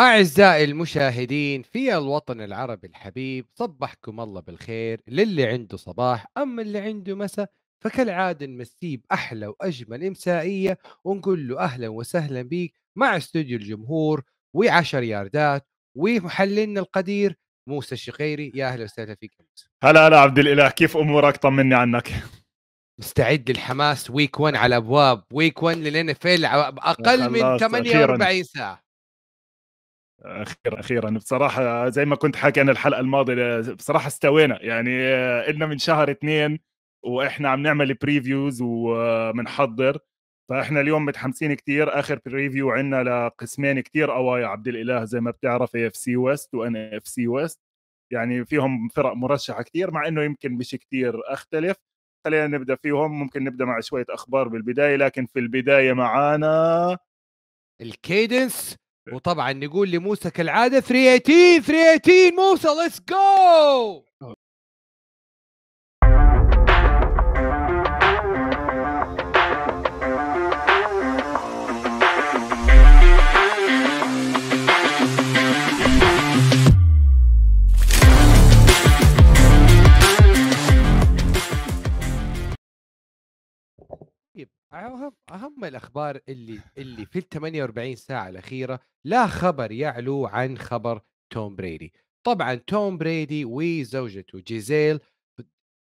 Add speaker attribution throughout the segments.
Speaker 1: أعزائي المشاهدين في الوطن العربي الحبيب صبحكم الله بالخير للي عنده صباح أما اللي عنده مساء فكالعادة نمسيه بأحلى وأجمل إمسائية ونقول له أهلا وسهلا بيك مع استوديو الجمهور وعشر ياردات ومحللنا القدير موسى الشقيري يا أهلا وسهلا فيك هلا هلا عبد الإله كيف أمورك طمني عنك مستعد للحماس ويك 1 على أبواب ويك 1 للإن اقل من 48 ساعة
Speaker 2: اخيرا اخيرا بصراحه زي ما كنت حاكي انا الحلقه الماضيه بصراحه استوينا يعني قلنا آه، من شهر اثنين واحنا عم نعمل بريفيوز وبنحضر فاحنا اليوم متحمسين كثير اخر بريفيو عندنا لقسمين كثير قوايا عبد الاله زي ما بتعرف اي اف سي ويست وان اف سي ويست يعني فيهم فرق مرشحه كثير مع انه يمكن مش كثير اختلف خلينا نبدا فيهم ممكن نبدا مع شويه اخبار بالبدايه
Speaker 1: لكن في البدايه معانا الكيدنس إيه. وطبعا نقول لموسى كالعاده 318 318 موسى ليتس جو اهم اهم الاخبار اللي اللي في ال 48 ساعه الاخيره لا خبر يعلو عن خبر توم بريدي طبعا توم بريدي وزوجته جيزيل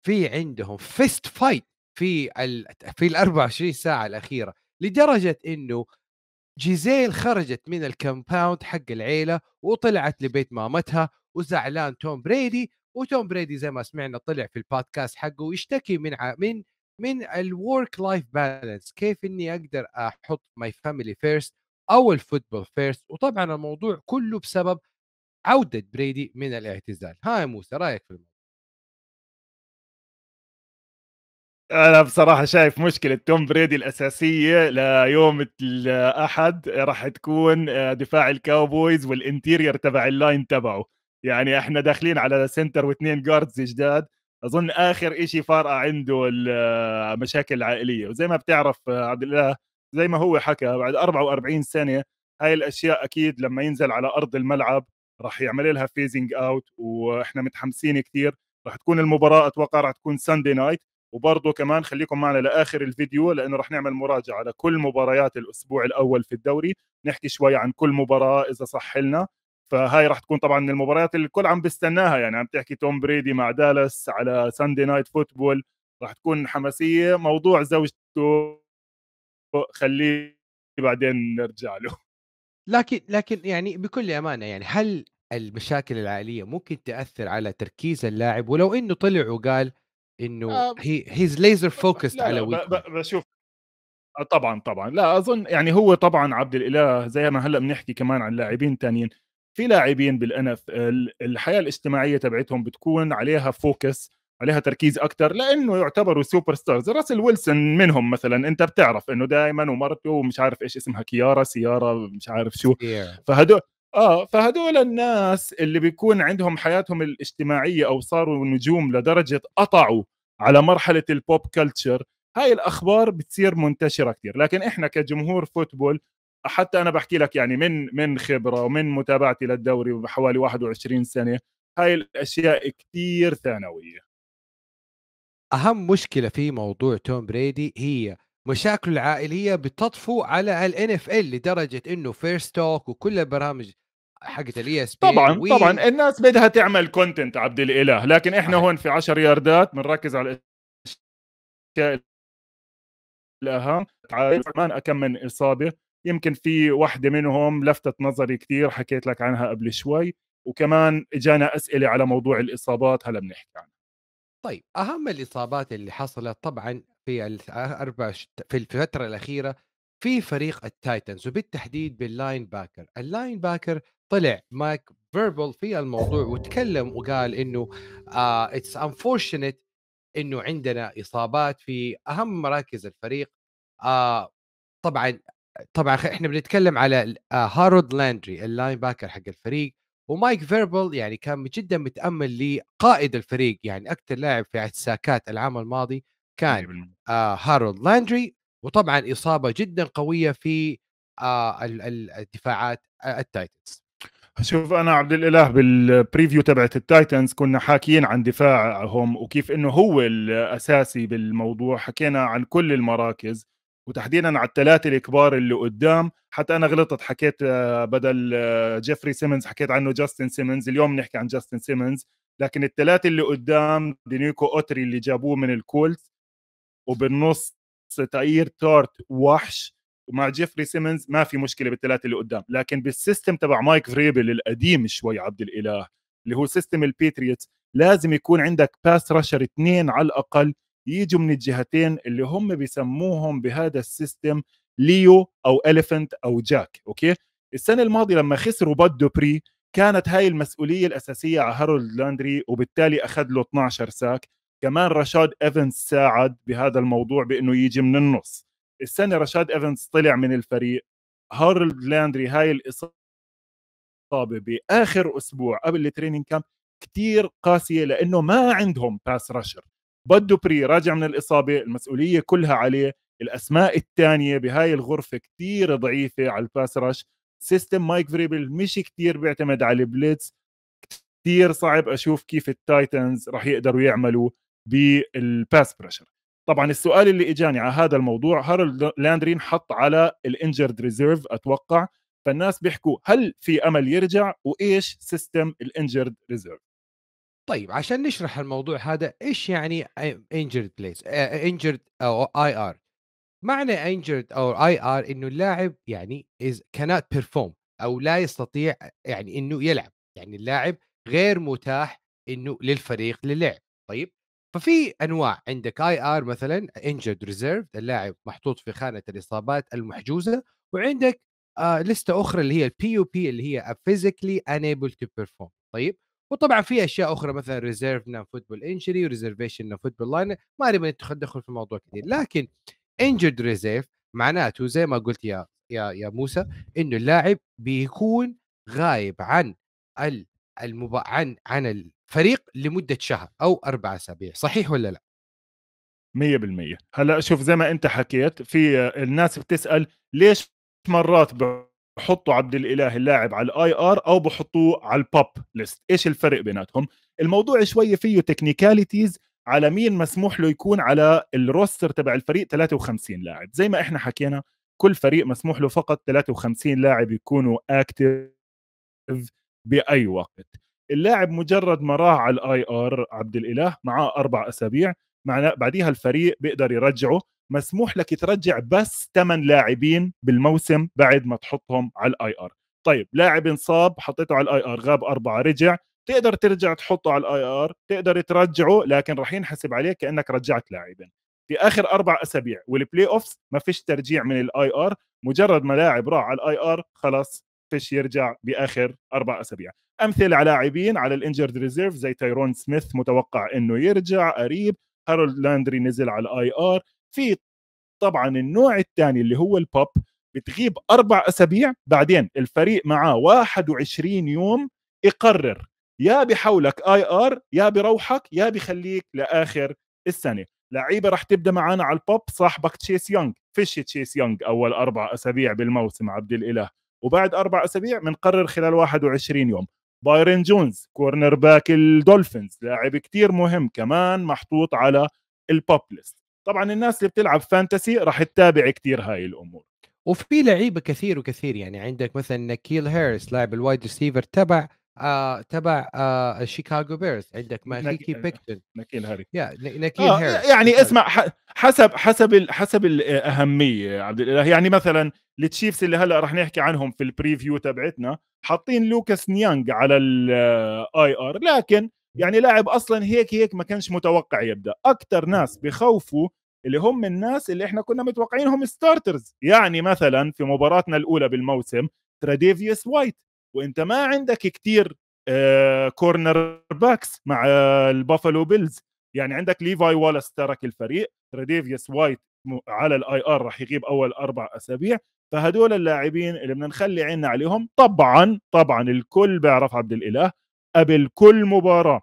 Speaker 1: في عندهم فيست فايت في ال في ال 24 ساعه الاخيره لدرجه انه جيزيل خرجت من الكمباوند حق العيله وطلعت لبيت مامتها وزعلان توم بريدي وتوم بريدي زي ما سمعنا طلع في البودكاست حقه ويشتكي من ع... من من الورك لايف بالانس كيف اني اقدر احط ماي فاميلي فيرست او الفوتبول فيرست وطبعا الموضوع كله بسبب عوده بريدي من الاعتزال هاي موسى رايك في الموضوع انا بصراحه شايف مشكله توم بريدي
Speaker 2: الاساسيه ليوم الاحد راح تكون آه، دفاع الكاوبويز والانتيرير تبع اللاين تبعه يعني احنا داخلين على سنتر واثنين جاردز جداد اظن اخر شيء فارقه عنده المشاكل العائليه وزي ما بتعرف عبد الله زي ما هو حكى بعد 44 سنه هاي الاشياء اكيد لما ينزل على ارض الملعب راح يعمل لها فيزنج اوت واحنا متحمسين كثير راح تكون المباراه اتوقع راح تكون ساندي نايت وبرضه كمان خليكم معنا لاخر الفيديو لانه راح نعمل مراجعه لكل مباريات الاسبوع الاول في الدوري نحكي شوي عن كل مباراه اذا صح لنا فهاي راح تكون طبعا من المباريات اللي الكل عم بيستناها يعني عم تحكي توم بريدي مع دالاس على ساندي نايت فوتبول راح تكون حماسيه موضوع زوجته خليه بعدين نرجع له
Speaker 1: لكن لكن يعني بكل امانه يعني هل المشاكل العائليه ممكن تاثر على تركيز اللاعب ولو انه طلع وقال انه هي هيز ليزر فوكست على
Speaker 2: بشوف آه، طبعا طبعا لا اظن يعني هو طبعا عبد الاله زي ما هلا بنحكي كمان عن لاعبين ثانيين في لاعبين بالانف الحياه الاجتماعيه تبعتهم بتكون عليها فوكس عليها تركيز اكثر لانه يعتبروا سوبر ستارز راسل ويلسون منهم مثلا انت بتعرف انه دائما ومرته ومش عارف ايش اسمها كيارا سيارة مش عارف شو فهدول اه فهدول الناس اللي بيكون عندهم حياتهم الاجتماعيه او صاروا نجوم لدرجه قطعوا على مرحله البوب كلتشر هاي الاخبار بتصير منتشره كثير لكن احنا كجمهور فوتبول حتى انا بحكي لك يعني من من خبره ومن متابعتي للدوري بحوالي 21 سنه هاي الاشياء كثير ثانويه
Speaker 1: اهم مشكله في موضوع توم بريدي هي مشاكله العائليه بتطفو على الان اف ال لدرجه انه فيرست توك وكل البرامج حقت الاي اس طبعا وي... طبعا الناس بدها تعمل كونتنت عبد الاله لكن احنا هون في
Speaker 2: 10 ياردات بنركز على الاشياء الاهم كمان كم من اصابه يمكن في واحدة منهم لفتت نظري كثير حكيت لك عنها قبل شوي وكمان اجانا اسئله على موضوع الاصابات هلا بنحكي عنها
Speaker 1: طيب اهم الاصابات اللي حصلت طبعا في الاربع في الفتره الاخيره في فريق التايتنز وبالتحديد باللاين باكر اللاين باكر طلع مايك فيربل في الموضوع وتكلم وقال انه اتس uh, انفورشنت انه عندنا اصابات في اهم مراكز الفريق uh, طبعا طبعا احنا بنتكلم على آه، هارود لاندري اللاين باكر حق الفريق ومايك فيربل يعني كان جدا متامل لقائد الفريق يعني اكثر لاعب في الساكات العام الماضي كان آه، هارولد لاندري وطبعا اصابه جدا قويه في آه، الدفاعات التايتنز
Speaker 2: شوف انا عبد الاله بالبريفيو تبعت التايتنز كنا حاكيين عن دفاعهم وكيف انه هو الاساسي بالموضوع حكينا عن كل المراكز وتحديدا على الثلاثه الكبار اللي قدام حتى انا غلطت حكيت آه، بدل آه، جيفري سيمنز حكيت عنه جاستن سيمنز اليوم بنحكي عن جاستن سيمنز لكن الثلاثه اللي قدام دينيكو اوتري اللي جابوه من الكولز وبالنص تاير تارت وحش ومع جيفري سيمنز ما في مشكله بالثلاثه اللي قدام لكن بالسيستم تبع مايك فريبل القديم شوي عبد الاله اللي هو سيستم البيتريتس لازم يكون عندك باس رشر اثنين على الاقل يجوا من الجهتين اللي هم بيسموهم بهذا السيستم ليو او اليفنت او جاك اوكي السنه الماضيه لما خسروا باد دوبري كانت هاي المسؤوليه الاساسيه على هارولد لاندري وبالتالي اخذ له 12 ساك كمان رشاد ايفنز ساعد بهذا الموضوع بانه يجي من النص السنه رشاد ايفنز طلع من الفريق هارولد لاندري هاي الاصابه باخر اسبوع قبل التريننج كامب كثير قاسيه لانه ما عندهم باس رشر دوبري راجع من الإصابة المسؤولية كلها عليه الأسماء الثانية بهاي الغرفة كثير ضعيفة على الباس رش سيستم مايك فريبل مش كثير بيعتمد على البليتس كثير صعب أشوف كيف التايتنز رح يقدروا يعملوا بالباس بريشر طبعا السؤال اللي اجاني على هذا الموضوع هارولد لاندري حط على الانجرد ريزيرف اتوقع فالناس بيحكوا هل في امل
Speaker 1: يرجع وايش سيستم الانجرد ريزيرف طيب عشان نشرح الموضوع هذا ايش يعني انجرد بليس انجرد او اي ار معنى انجرد او اي ار انه اللاعب يعني از كانت بيرفورم او لا يستطيع يعني انه يلعب يعني اللاعب غير متاح انه للفريق للعب طيب ففي انواع عندك اي ار مثلا انجرد ريزيرف اللاعب محطوط في خانه الاصابات المحجوزه وعندك آه لسته اخرى اللي هي البي يو بي اللي هي فيزيكلي انيبل تو بيرفورم طيب وطبعا في اشياء اخرى مثلا نا فوتبول انجري وريزرفيشن فوتبول لاين ما اريد ندخل في الموضوع كثير لكن انجرد ريزيرف معناته زي ما قلت يا يا يا موسى انه اللاعب بيكون غايب عن المبا... عن عن الفريق لمده شهر او اربع اسابيع صحيح ولا لا؟ 100% هلا شوف زي ما انت حكيت في
Speaker 2: الناس بتسال ليش مرات بحطوا عبد الاله اللاعب على الاي ار او بحطوه على البوب ليست ايش الفرق بيناتهم الموضوع شويه فيه تكنيكاليتيز على مين مسموح له يكون على الروستر تبع الفريق 53 لاعب زي ما احنا حكينا كل فريق مسموح له فقط 53 لاعب يكونوا اكتف باي وقت اللاعب مجرد ما راح على الاي ار عبد الاله معاه اربع اسابيع معناه بعديها الفريق بيقدر يرجعه مسموح لك ترجع بس 8 لاعبين بالموسم بعد ما تحطهم على الاي ار طيب لاعب انصاب حطيته على الاي ار غاب أربعة رجع تقدر ترجع تحطه على الاي ار تقدر ترجعه لكن راح ينحسب عليك كانك رجعت لاعبين في اخر اربع اسابيع والبلاي اوفز ما فيش ترجيع من الاي ار مجرد ما لاعب راح على الاي ار خلاص فيش يرجع باخر اربع اسابيع امثله على لاعبين على الانجرد ريزيرف زي تايرون سميث متوقع انه يرجع قريب هارولد لاندري نزل على الاي ار في طبعا النوع الثاني اللي هو البوب بتغيب اربع اسابيع بعدين الفريق معاه 21 يوم يقرر يا بحولك اي ار يا بروحك يا بخليك لاخر السنه لعيبه رح تبدا معانا على البوب صاحبك تشيس يونغ فيش تشيس يونغ اول اربع اسابيع بالموسم عبد الاله وبعد اربع اسابيع بنقرر خلال 21 يوم بايرن جونز كورنر باك الدولفينز لاعب كتير مهم كمان محطوط على البوب ليست طبعا الناس اللي بتلعب فانتسي راح تتابع كتير
Speaker 1: هاي الامور وفي لعيبه كثير وكثير يعني عندك مثلا نكيل هيرس لاعب الوايد ريسيفر تبع آه تبع آه شيكاغو بيرز عندك ماكيكي نك... بيكتون نكيل هاري يا نكيل آه هيرس يعني
Speaker 2: اسمع حسب حسب ال... حسب الاهميه آه، عبد الاله يعني مثلا التشيفز اللي هلا رح نحكي عنهم في البريفيو تبعتنا حاطين لوكاس نيانج على الاي ار لكن يعني لاعب اصلا هيك هيك ما كانش متوقع يبدا اكثر ناس بخوفوا اللي هم الناس اللي احنا كنا متوقعينهم ستارترز يعني مثلا في مباراتنا الاولى بالموسم تراديفيوس وايت وانت ما عندك كتير كورنر آه، باكس مع البافلو البافالو بيلز يعني عندك ليفاي والاس ترك الفريق تراديفيوس وايت على الاي ار راح يغيب اول اربع اسابيع فهدول اللاعبين اللي بدنا نخلي عيننا عليهم طبعا طبعا الكل بيعرف عبد الاله قبل كل مباراه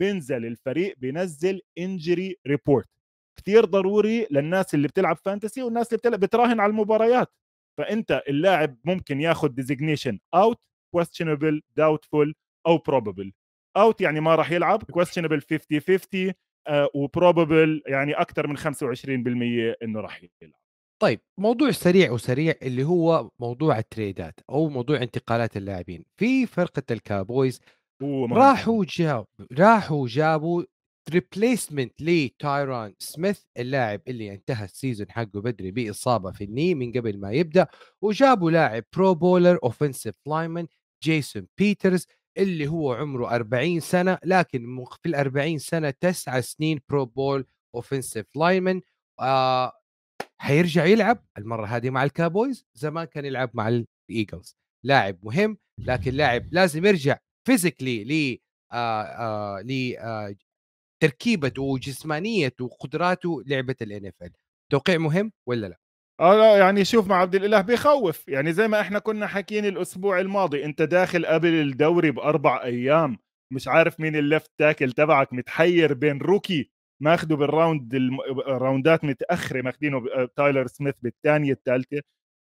Speaker 2: بينزل الفريق بينزل انجري ريبورت كثير ضروري للناس اللي بتلعب فانتسي والناس اللي بتلعب بتراهن على المباريات فانت اللاعب ممكن ياخذ ديزيجنيشن اوت كويستشنبل داوتفول او بروببل اوت يعني ما راح يلعب كويستشنبل 50 50 وبروبابل يعني اكثر من 25% انه راح يلعب
Speaker 1: طيب موضوع سريع وسريع اللي هو موضوع التريدات او موضوع انتقالات اللاعبين في فرقه الكابويز راحوا جابوا راحوا جابوا ريبليسمنت لتايرون سميث اللاعب اللي انتهى السيزون حقه بدري باصابه في الني من قبل ما يبدا وجابوا لاعب برو بولر اوفنسيف لايمن جيسون بيترز اللي هو عمره 40 سنه لكن في ال 40 سنه تسعة سنين برو بول اوفنسيف لايمن آه حيرجع يلعب المره هذه مع الكابويز زمان كان يلعب مع الايجلز لاعب مهم لكن لاعب لازم يرجع فيزيكلي ل آه، آه، ل آه، تركيبته وجسمانيته وقدراته لعبه الان اف ال توقيع مهم ولا لا؟
Speaker 2: اه لا يعني شوف مع عبد الاله بيخوف يعني زي ما احنا كنا حاكيين الاسبوع الماضي انت داخل قبل الدوري باربع ايام مش عارف مين اللفت تاكل تبعك متحير بين روكي ماخذه بالراوند الم... راوندات متاخره ماخذينه آه، تايلر سميث بالثانيه الثالثه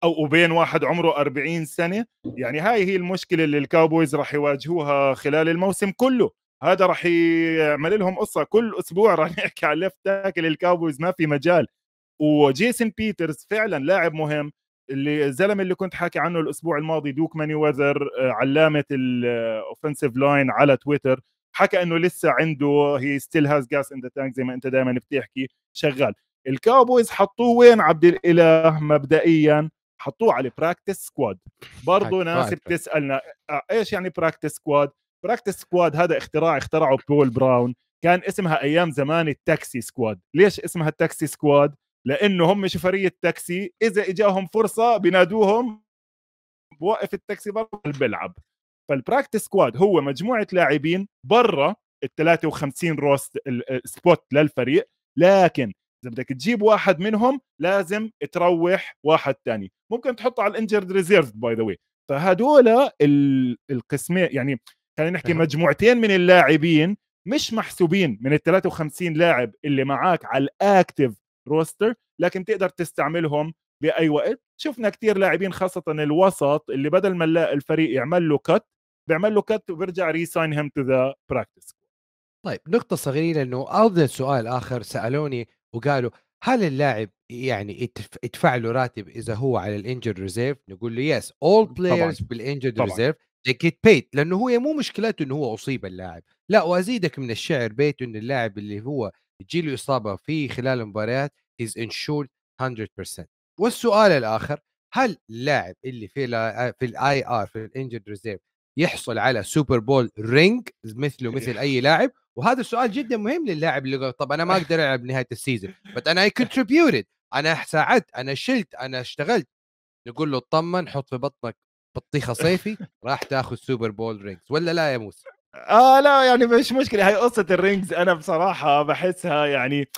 Speaker 2: او وبين واحد عمره 40 سنه يعني هاي هي المشكله اللي الكاوبويز راح يواجهوها خلال الموسم كله هذا راح يعمل لهم قصه كل اسبوع راح نحكي على الليفت تاكل الكاوبويز ما في مجال وجيسون بيترز فعلا لاعب مهم اللي الزلمه اللي كنت حاكي عنه الاسبوع الماضي دوك ماني وذر آه، علامه الاوفنسيف آه، لاين على تويتر حكى انه لسه عنده هي ستيل هاز جاس ان ذا تانك زي ما انت دائما بتحكي شغال الكاوبويز حطوه وين عبد الاله مبدئيا حطوه على براكتس سكواد برضه ناس آه، بتسالنا آه، ايش يعني براكتس سكواد براكتس سكواد هذا اختراع اخترعه بول براون كان اسمها ايام زمان التاكسي سكواد ليش اسمها التاكسي سكواد لانه هم شفريه تاكسي اذا اجاهم فرصه بينادوهم بوقف التاكسي برا بيلعب فالبراكتس سكواد هو مجموعه لاعبين برا ال 53 روست سبوت للفريق لكن اذا بدك تجيب واحد منهم لازم تروح واحد ثاني ممكن تحطه على الانجرد ريزيرف باي ذا وي فهدول القسمين يعني خلينا نحكي مجموعتين من اللاعبين مش محسوبين من ال 53 لاعب اللي معاك على الاكتف روستر لكن تقدر تستعملهم باي وقت شفنا كثير لاعبين خاصه الوسط اللي بدل ما الفريق يعمل له كت بيعمل له كت وبيرجع ريساين هيم تو ذا براكتس
Speaker 1: طيب نقطة صغيرة لأنه أيضا سؤال آخر سألوني وقالوا هل اللاعب يعني يدفع له راتب إذا هو على الانجر ريزيرف؟ نقول له يس أول بلايرز بالانجر ريزيرف they بيت لأنه هو مو مشكلته إنه هو أصيب اللاعب، لا وأزيدك من الشعر بيت انه اللاعب اللي هو له إصابة في خلال المباريات از انشورد 100% والسؤال الآخر هل اللاعب اللي في الـ في الاي ار في الانجر ريزيرف يحصل على سوبر بول رينج مثله إيه. مثل اي لاعب وهذا السؤال جدا مهم للاعب اللي قال طب انا ما اقدر العب نهايه السيزون بس انا اي كونتريبيوتد انا ساعدت انا شلت انا اشتغلت نقول له اطمن حط في بطنك بطيخه صيفي راح تاخذ سوبر بول رينجز ولا لا يا موسى؟ اه لا يعني مش مشكله هي قصه الرينجز انا بصراحه
Speaker 2: بحسها يعني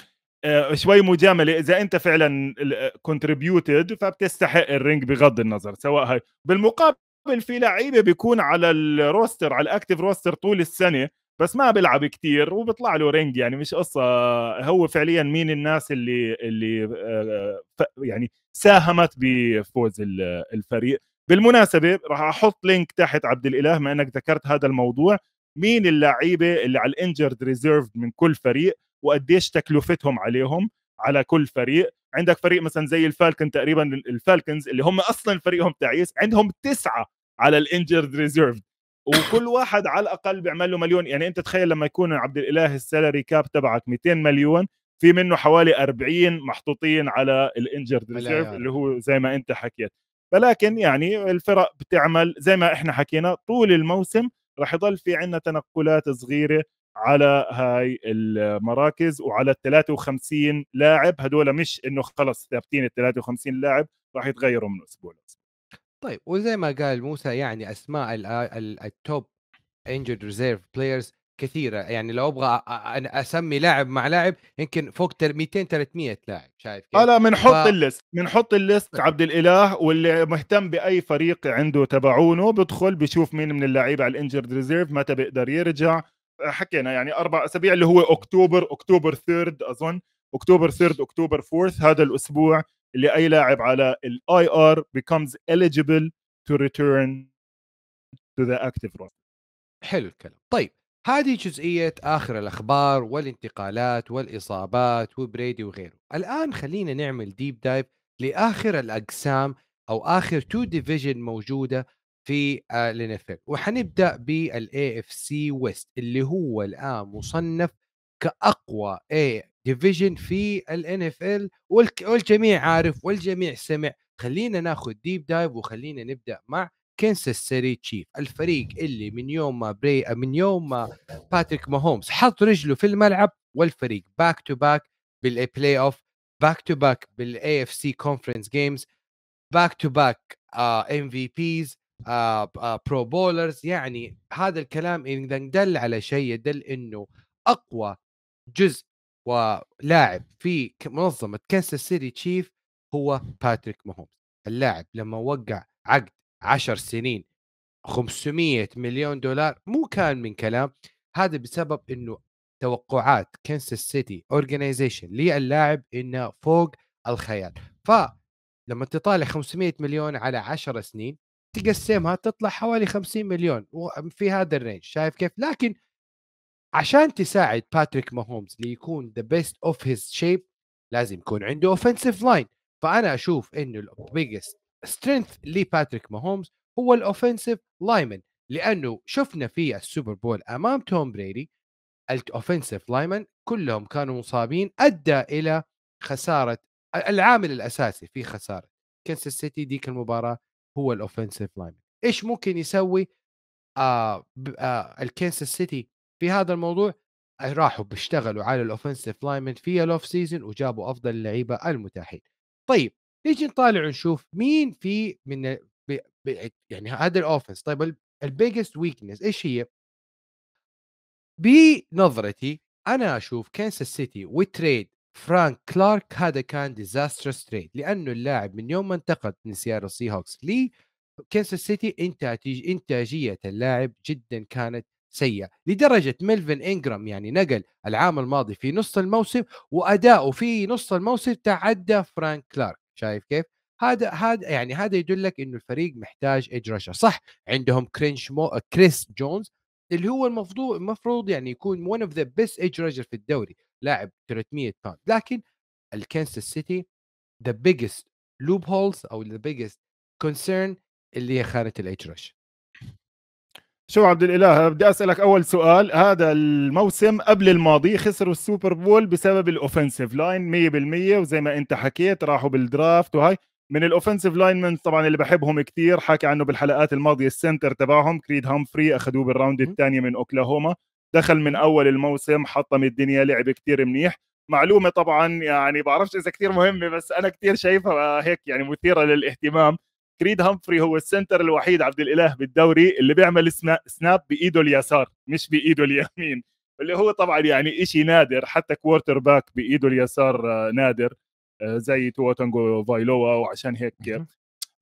Speaker 2: آه، شوي مجامله اذا انت فعلا كونتريبيوتد آه، فبتستحق الرينج بغض النظر سواء هاي بالمقابل قبل في لعيبه بيكون على الروستر على الاكتف روستر طول السنه بس ما بيلعب كتير وبيطلع له رينج يعني مش قصه هو فعليا مين الناس اللي اللي آه، يعني ساهمت بفوز الفريق بالمناسبه راح احط لينك تحت عبد الاله ما انك ذكرت هذا الموضوع مين اللعيبه اللي على الانجرد ريزيرف من كل فريق وقديش تكلفتهم عليهم على كل فريق عندك فريق مثلا زي الفالكن تقريبا الفالكنز اللي هم اصلا فريقهم تعيس عندهم تسعه على الانجرد ريزيرف وكل واحد على الاقل بيعمل له مليون يعني انت تخيل لما يكون عبد الاله السالري كاب تبعك 200 مليون في منه حوالي 40 محطوطين على الانجرد ريزيرف يعني. اللي هو زي ما انت حكيت ولكن يعني الفرق بتعمل زي ما احنا حكينا طول الموسم رح يضل في عندنا تنقلات صغيره على هاي المراكز وعلى ال 53 لاعب هدول مش انه خلص ثابتين ال 53 لاعب راح يتغيروا من اسبوع لاسبوع
Speaker 1: طيب وزي ما قال موسى يعني اسماء التوب انجرد ريزيرف بلايرز كثيره يعني لو ابغى انا اسمي لاعب مع لاعب يمكن فوق 200 300 لاعب شايف كيف؟ آه، لا بنحط الليست بنحط الليست
Speaker 2: طيب. عبد الاله واللي مهتم باي فريق عنده تبعونه بدخل بشوف مين من اللعيبه على الانجرد ريزيرف متى بيقدر يرجع حكينا يعني اربع اسابيع اللي هو اكتوبر اكتوبر 3 اظن اكتوبر 3 اكتوبر 4 هذا الاسبوع اللي اي لاعب على الاي ار becomes eligible to return to the active
Speaker 1: roster حلو الكلام طيب هذه جزئية آخر الأخبار والانتقالات والإصابات وبريدي وغيره الآن خلينا نعمل ديب دايف لآخر الأقسام أو آخر تو ديفيجن موجودة في آه، ال وحنبدا بالاي اف سي ويست اللي هو الان مصنف كاقوى اي ديفيجن في الان اف ال والجميع عارف والجميع سمع خلينا ناخذ ديب دايف وخلينا نبدا مع كنساس سيتي تشيف الفريق اللي من يوم ما بري من يوم ما باتريك ماهومز حط رجله في الملعب والفريق باك تو باك بالبلاي اوف باك تو باك بالاي اف سي كونفرنس جيمز باك تو باك ام في بيز آه آه برو بولرز يعني هذا الكلام اذا دل على شيء يدل انه اقوى جزء ولاعب في منظمه كانساس سيتي تشيف هو باتريك ماهومز اللاعب لما وقع عقد 10 سنين 500 مليون دولار مو كان من كلام هذا بسبب انه توقعات كانساس سيتي اورجنايزيشن للاعب انه فوق الخيال فلما تطالع 500 مليون على 10 سنين تقسمها تطلع حوالي 50 مليون في هذا الرينج شايف كيف لكن عشان تساعد باتريك ماهومز ليكون ذا بيست اوف هيز شيب لازم يكون عنده اوفنسيف لاين فانا اشوف انه البيجست سترينث لباتريك ماهومز هو الاوفنسيف لايمن لانه شفنا في السوبر بول امام توم بريدي الاوفنسيف لايمن كلهم كانوا مصابين ادى الى خساره العامل الاساسي في خساره كنساس سيتي ديك المباراه هو الاوفنسيف لاين ايش ممكن يسوي آه آه سيتي في هذا الموضوع راحوا بيشتغلوا على الاوفنسيف لاين في الاوف سيزون وجابوا افضل اللعيبه المتاحين طيب نيجي نطالع ونشوف مين في من يعني هذا الاوفنس طيب البيجست ويكنس ايش هي بنظرتي انا اشوف كانساس سيتي وتريد فرانك كلارك هذا كان ديزاسترس تريد لانه اللاعب من يوم ما انتقل من سيارة سي هوكس لي كنساس سيتي انتاج انتاجيه اللاعب جدا كانت سيئه لدرجه ميلفن انجرام يعني نقل العام الماضي في نص الموسم واداؤه في نص الموسم تعدى فرانك كلارك شايف كيف؟ هذا هذا يعني هذا يدلك انه الفريق محتاج ايدج رشر صح عندهم كرينش مو كريس جونز اللي هو المفروض المفروض يعني يكون ون اوف ذا بيست ايدج في الدوري لاعب 300 باوند لكن الكنسا سيتي ذا بيجست لوب هولز او ذا بيجست كونسيرن اللي هي خانه الاتش رش
Speaker 2: شو عبد الاله بدي اسالك اول سؤال هذا الموسم قبل الماضي خسروا السوبر بول بسبب الاوفنسيف لاين 100% وزي ما انت حكيت راحوا بالدرافت وهي من الاوفنسيف لاين من طبعا اللي بحبهم كثير حكى عنه بالحلقات الماضيه السنتر تبعهم كريد هامفري اخذوه بالراوند الثانيه من اوكلاهوما دخل من اول الموسم حطم الدنيا لعب كثير منيح معلومه طبعا يعني بعرفش اذا كثير مهمه بس انا كثير شايفها هيك يعني مثيره للاهتمام كريد همفري هو السنتر الوحيد عبد الاله بالدوري اللي بيعمل سناب بايده اليسار مش بايده اليمين اللي هو طبعا يعني شيء نادر حتى كوارتر باك بايده اليسار آه، نادر آه، زي تواتنجو فايلوا وعشان هيك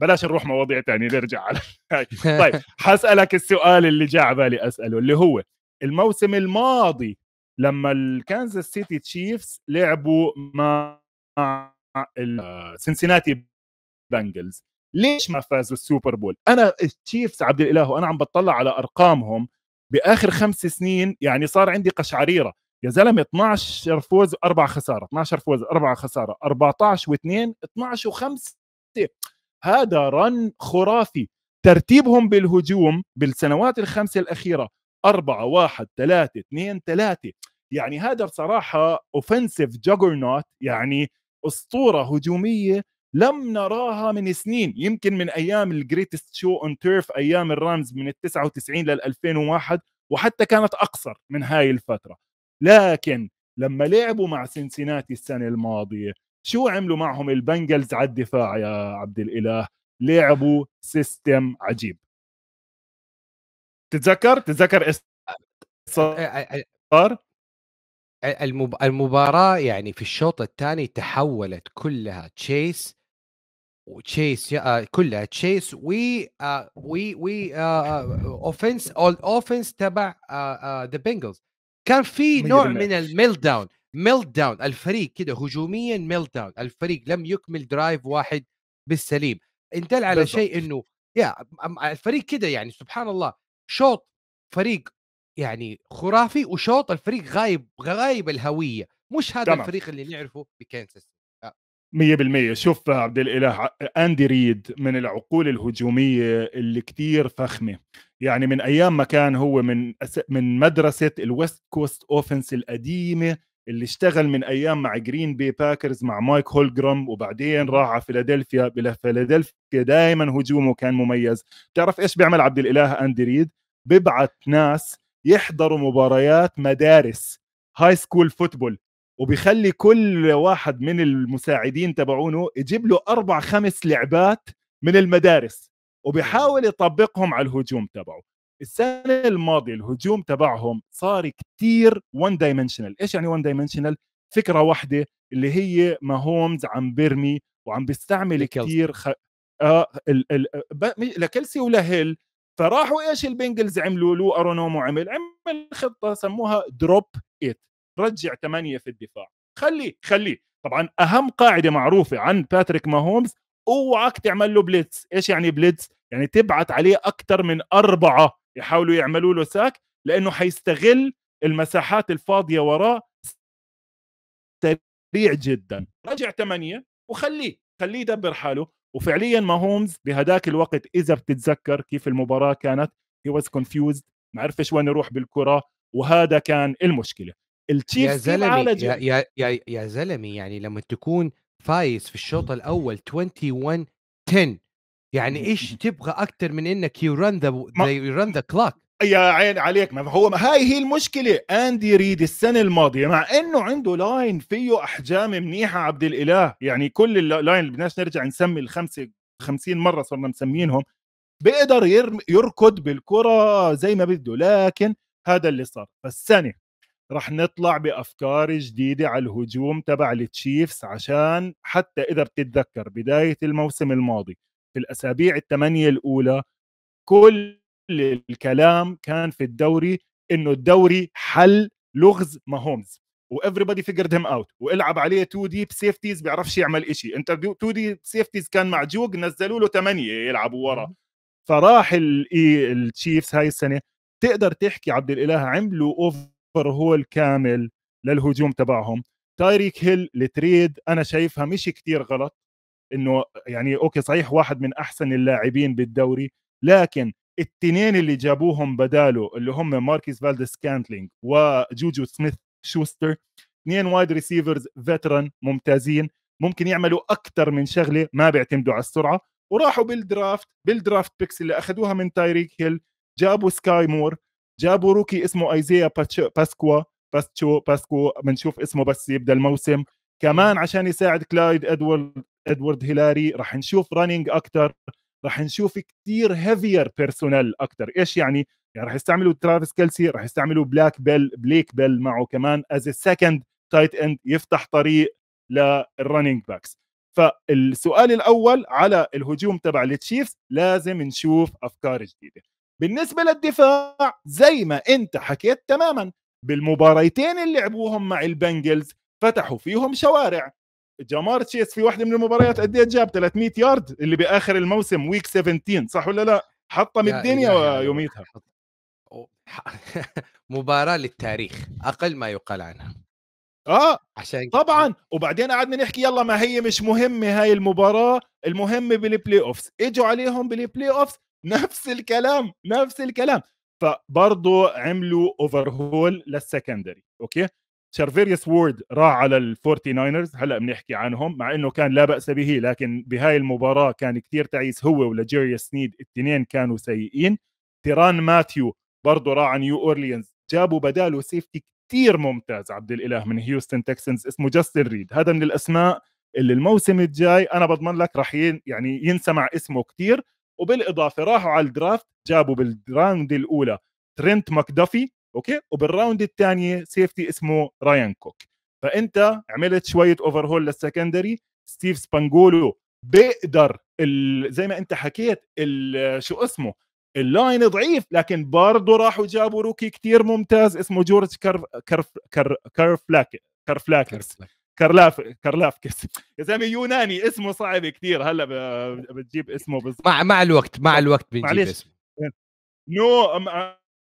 Speaker 2: بلاش نروح مواضيع ثانيه نرجع على هاي طيب حاسالك السؤال اللي جاء على بالي اساله اللي هو الموسم الماضي لما الكانزاس سيتي تشيفز لعبوا مع السنسناتي بنجلز ليش ما فازوا السوبر بول انا التشيفز عبد الاله وانا عم بطلع على ارقامهم باخر خمس سنين يعني صار عندي قشعريره يا زلمه 12 فوز اربع خساره 12 فوز اربع خساره 14 و2 12 و5 هذا رن خرافي ترتيبهم بالهجوم بالسنوات الخمسه الاخيره 4 1 3 2 3 يعني هذا بصراحه اوفنسيف جاجرنوت يعني اسطوره هجوميه لم نراها من سنين يمكن من ايام الجريتست شو اون تيرف ايام الرامز من ال 99 لل 2001 وحتى كانت اقصر من هاي الفتره لكن لما لعبوا مع سنسيناتي السنه الماضيه شو عملوا معهم البنجلز على الدفاع يا عبد الاله لعبوا سيستم عجيب
Speaker 1: تتذكر تتذكر ايش صار المباراة يعني في الشوط الثاني تحولت كلها تشيس وتشيس آه، كلها تشيس آه، و و و اوفنس اوفنس تبع ذا آه، بنجلز كان في نوع من الميل داون ميل داون الفريق كده هجوميا ميل داون الفريق لم يكمل درايف واحد بالسليم ان دل على شيء انه يا الفريق كده يعني سبحان الله شوط فريق يعني خرافي وشوط الفريق غايب غايب الهويه مش هذا تمام. الفريق اللي نعرفه بكنساس آه. 100% شوف عبد الاله
Speaker 2: اندي ريد من العقول الهجوميه اللي كتير فخمه يعني من ايام ما كان هو من أس... من مدرسه الويست كوست اوفنس القديمه اللي اشتغل من ايام مع جرين بي باكرز مع مايك هولجرام وبعدين راح على فيلادلفيا فيلادلفيا دائما هجومه كان مميز تعرف ايش بيعمل عبد الاله اندي ريد ببعث ناس يحضروا مباريات مدارس هاي سكول فوتبول وبيخلي كل واحد من المساعدين تبعونه يجيب له اربع خمس لعبات من المدارس وبيحاول يطبقهم على الهجوم تبعه السنه الماضيه الهجوم تبعهم صار كتير وان دايمنشنال ايش يعني وان دايمنشنال فكره واحده اللي هي ما هومز عم بيرمي وعم بيستعمل كثير خ... آه ال... ال... ب... لكلسي ولا هيل فراحوا ايش البنجلز عملوا له ارونومو عمل عمل خطه سموها دروب ايت رجع ثمانية في الدفاع خليه خليه طبعا اهم قاعده معروفه عن باتريك ماهومز اوعك تعمل له بليتس ايش يعني بليتس يعني تبعت عليه اكثر من اربعه يحاولوا يعملوا له ساك لانه حيستغل المساحات الفاضيه وراه سريع جدا رجع ثمانية وخليه خليه يدبر حاله وفعليا ما هومز بهداك الوقت اذا بتتذكر كيف المباراه كانت هي واز كونفيوزد ما عرفش وين يروح بالكره وهذا كان المشكله التشيفز يا زلمه يا,
Speaker 1: يا يا يا زلمه يعني لما تكون فايز في الشوط الاول 21 10 يعني ايش تبغى اكثر من انك يو ران ذا يو ران ذا كلوك يا عين عليك ما هو ما هاي هي المشكله اندي ريد السنه الماضيه مع
Speaker 2: انه عنده لاين فيه احجام منيحه عبد الاله يعني كل اللاين اللي بدناش نرجع نسمي الخمسه 50 مره صرنا مسمينهم بيقدر يركض بالكره زي ما بده لكن هذا اللي صار فالسنه رح نطلع بافكار جديده على الهجوم تبع التشيفز عشان حتى اذا بتتذكر بدايه الموسم الماضي في الاسابيع الثمانيه الاولى كل الكلام كان في الدوري انه الدوري حل لغز ما هومز وافريبادي فيجرد هيم اوت والعب عليه 2 ديب سيفتيز بيعرفش يعمل شيء انت 2 ديب سيفتيز كان معجوق نزلوا له 8 يلعبوا ورا فراح التشيفز هاي السنه تقدر تحكي عبد الاله عملوا اوفر هول كامل للهجوم تبعهم تايريك هيل التريد انا شايفها مش كتير غلط انه يعني اوكي صحيح واحد من احسن اللاعبين بالدوري لكن التنين اللي جابوهم بداله اللي هم ماركيز فالديس كانتلينج وجوجو سميث شوستر اثنين وايد ريسيفرز فيترن ممتازين ممكن يعملوا اكثر من شغله ما بيعتمدوا على السرعه وراحوا بالدرافت بالدرافت بيكس اللي اخذوها من تايريك هيل جابوا سكاي مور جابوا روكي اسمه ايزيا باسكوا باسكو باسكو بنشوف اسمه بس يبدا الموسم كمان عشان يساعد كلايد ادوارد ادوارد هيلاري راح نشوف رانينج اكثر راح نشوف كثير هيفير بيرسونال اكثر ايش يعني يعني راح يستعملوا ترافيس كيلسي راح يستعملوا بلاك بيل بليك بيل معه كمان از سكند تايت اند يفتح طريق للرننج باكس فالسؤال الاول على الهجوم تبع التشيفز لازم نشوف افكار جديده بالنسبه للدفاع زي ما انت حكيت تماما بالمباريتين اللي لعبوهم مع البنجلز فتحوا فيهم شوارع جمار تشيس في واحده من المباريات قد ايه جاب 300 يارد اللي باخر الموسم ويك 17 صح ولا لا؟ حطم الدنيا يوميتها
Speaker 1: مباراه للتاريخ اقل ما يقال عنها
Speaker 2: اه عشان طبعا وبعدين قعدنا نحكي يلا ما هي مش مهمه هاي المباراه المهمه بالبلاي اوفس اجوا عليهم بالبلاي اوفس نفس الكلام نفس الكلام فبرضه عملوا اوفر هول للسكندري اوكي شارفيريس وورد راح على الفورتي ناينرز هلا بنحكي عنهم مع انه كان لا باس به لكن بهاي المباراه كان كثير تعيس هو ولجيريا سنيد الاثنين كانوا سيئين تيران ماثيو برضه راح على نيو اورليانز جابوا بداله سيفتي كثير ممتاز عبد الاله من هيوستن تكسنز اسمه جاستن ريد هذا من الاسماء اللي الموسم الجاي انا بضمن لك راح يعني ينسمع اسمه كثير وبالاضافه راحوا على الدرافت جابوا بالراوند الاولى ترنت ماكدافي اوكي وبالراوند الثانيه سيفتي اسمه رايان كوك فانت عملت شويه اوفر هول للسكندري ستيف سبانجولو بيقدر زي ما انت حكيت شو اسمه اللاين ضعيف لكن برضه راحوا جابوا روكي كتير ممتاز اسمه جورج كرف كرف كرفلاك كرفلاكس كارفلاكس كرلاف كرلافكس يا زلمه يوناني اسمه صعب كثير هلا
Speaker 1: بتجيب اسمه بالضبط مع مع الوقت مع الوقت بنجيب اسمه
Speaker 2: نو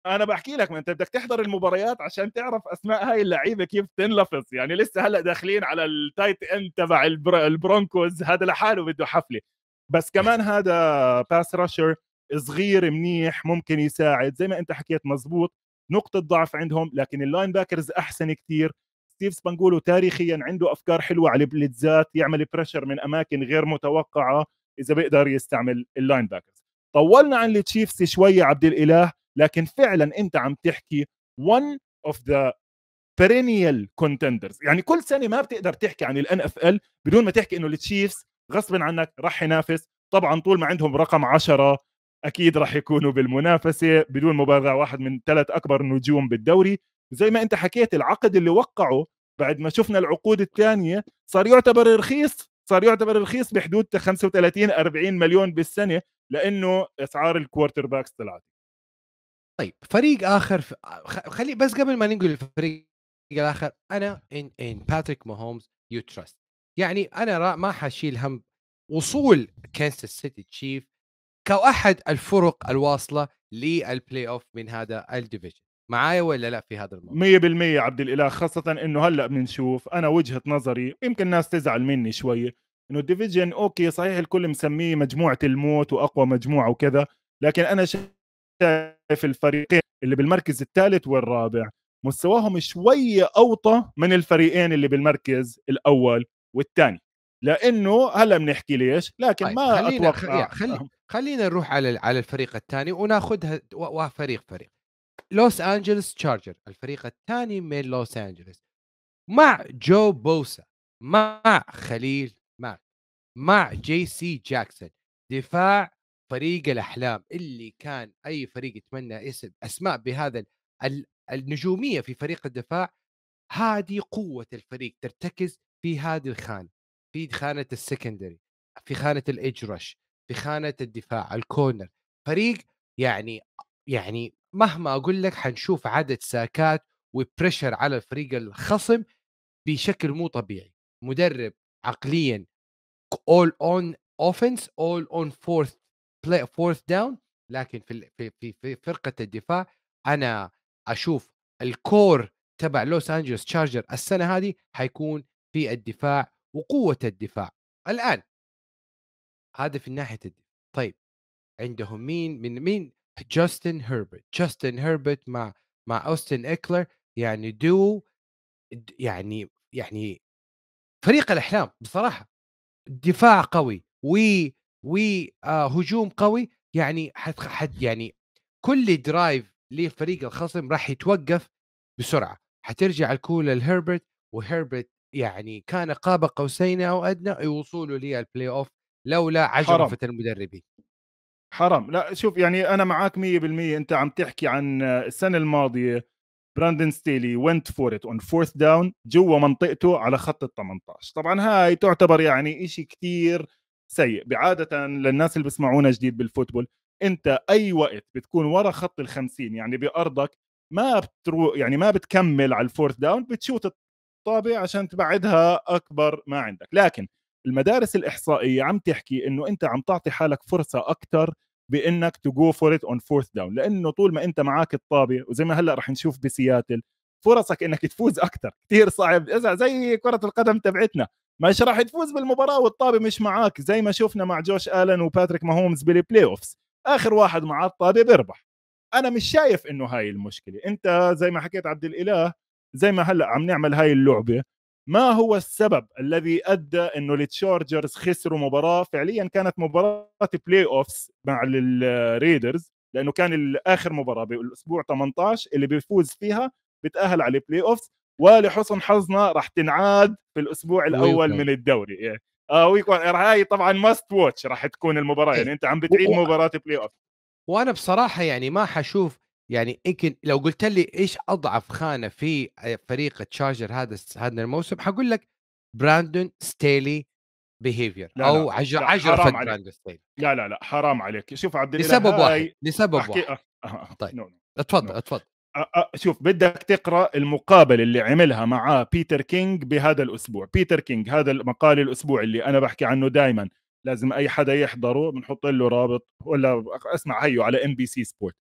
Speaker 2: انا بحكي لك ما انت بدك تحضر المباريات عشان تعرف اسماء هاي اللعيبه كيف تنلفظ يعني لسه هلا داخلين على التايت اند تبع البرونكوز هذا لحاله بده حفله بس كمان هذا باس راشر صغير منيح ممكن يساعد زي ما انت حكيت مزبوط نقطة ضعف عندهم لكن اللاين باكرز أحسن كثير ستيف سبانجولو تاريخيا عنده أفكار حلوة على البليتزات يعمل بريشر من أماكن غير متوقعة إذا بيقدر يستعمل اللاين باكرز طولنا عن التشيفز شوية عبد الإله لكن فعلا انت عم تحكي one of the perennial contenders يعني كل سنه ما بتقدر تحكي عن الان اف ال بدون ما تحكي انه التشيفز غصبا عنك راح ينافس طبعا طول ما عندهم رقم 10 اكيد راح يكونوا بالمنافسه بدون مبالغه واحد من ثلاث اكبر نجوم بالدوري زي ما انت حكيت العقد اللي وقعه بعد ما شفنا العقود الثانيه صار يعتبر رخيص صار يعتبر رخيص بحدود 35 40 مليون بالسنه لانه اسعار الكوارتر باكس طلعت طيب
Speaker 1: فريق اخر ف... خلي بس قبل ما نقول الفريق الاخر انا ان ان باتريك ماهومز يو تراست يعني انا ما حشيل هم وصول كانساس سيتي تشيف كاحد الفرق الواصله للبلاي اوف من هذا الديفيجن معايا ولا لا في هذا الموضوع
Speaker 2: 100% عبد الاله خاصه انه هلا بنشوف انا وجهه نظري يمكن الناس تزعل مني شوي انه الديفيجن اوكي صحيح الكل مسميه مجموعه الموت واقوى مجموعه وكذا لكن انا شايف في الفريقين اللي بالمركز الثالث والرابع مستواهم شوية أوطى من الفريقين اللي بالمركز الأول والثاني لأنه هلا بنحكي ليش لكن طيب، ما خلينا أتوقع خلينا,
Speaker 1: خلينا نروح على على الفريق الثاني وناخذها وفريق فريق لوس أنجلس تشارجر الفريق الثاني من لوس أنجلس مع جو بوسا مع خليل ماك مع جي سي جاكسون دفاع فريق الاحلام اللي كان اي فريق يتمنى اسم اسماء بهذا النجوميه في فريق الدفاع هذه قوه الفريق ترتكز في هذه الخانه في خانه السكندري في خانه الايدج رش في خانه الدفاع الكورنر فريق يعني يعني مهما اقول لك حنشوف عدد ساكات وبريشر على الفريق الخصم بشكل مو طبيعي مدرب عقليا اول اون اوفنس اول اون فورث بلاي فورث داون لكن في في في فرقه الدفاع انا اشوف الكور تبع لوس انجلوس تشارجر السنه هذه حيكون في الدفاع وقوه الدفاع الان هذا في ناحيه الدفاع طيب عندهم مين من مين جاستن هيربرت جاستن هيربرت مع مع اوستن اكلر يعني دو يعني يعني فريق الاحلام بصراحه دفاع قوي وي وهجوم قوي يعني حد يعني كل درايف لفريق الخصم راح يتوقف بسرعه حترجع الكولة لهربرت وهربرت يعني كان قاب قوسين او ادنى وصوله للبلاي اوف لولا عجرفه المدربين حرام لا شوف يعني انا معك 100% انت عم تحكي عن
Speaker 2: السنه الماضيه براندن ستيلي ونت فور ات اون فورث داون جوا منطقته على خط ال 18 طبعا هاي تعتبر يعني شيء كثير سيء بعاده للناس اللي بيسمعونا جديد بالفوتبول انت اي وقت بتكون ورا خط ال50 يعني بارضك ما بترو يعني ما بتكمل على الفورث داون بتشوت الطابه عشان تبعدها اكبر ما عندك لكن المدارس الاحصائيه عم تحكي انه انت عم تعطي حالك فرصه اكثر بانك تجو فور ات اون فورث داون لانه طول ما انت معك الطابه وزي ما هلا رح نشوف بسياتل فرصك انك تفوز اكثر كثير صعب زي كره القدم تبعتنا مش راح تفوز بالمباراه والطابه مش معاك زي ما شفنا مع جوش الن وباتريك ماهومز بالبلاي اوفز اخر واحد مع الطابه بيربح انا مش شايف انه هاي المشكله انت زي ما حكيت عبد الاله زي ما هلا عم نعمل هاي اللعبه ما هو السبب الذي ادى انه التشارجرز خسروا مباراه فعليا كانت مباراه بلاي اوفس مع الريدرز لانه كان اخر مباراه بالاسبوع 18 اللي بيفوز فيها بتاهل على البلاي اوفس ولحسن حظنا راح تنعاد في الاسبوع الاول من الدوري يعني. اه ويك هاي طبعا ماست واتش راح تكون المباراه يعني إيه. انت عم بتعيد مباراه بلاي اوف
Speaker 1: وانا بصراحه يعني ما حشوف يعني يمكن لو قلت لي ايش اضعف خانه في فريق تشارجر هذا هذا الموسم حقول لك براندون ستيلي بيهيفير او عجر عجر براندون
Speaker 2: ستيلي لا لا لا حرام عليك شوف عبد الله لسبب واحد لسبب واحد أه. أه،, أه. طيب اتفضل اتفضل شوف بدك تقرا المقابله اللي عملها مع بيتر كينج بهذا الاسبوع بيتر كينج هذا المقال الاسبوع اللي انا بحكي عنه دائما لازم اي حدا يحضره بنحط له رابط ولا اسمع هيو على ام بي سي سبورت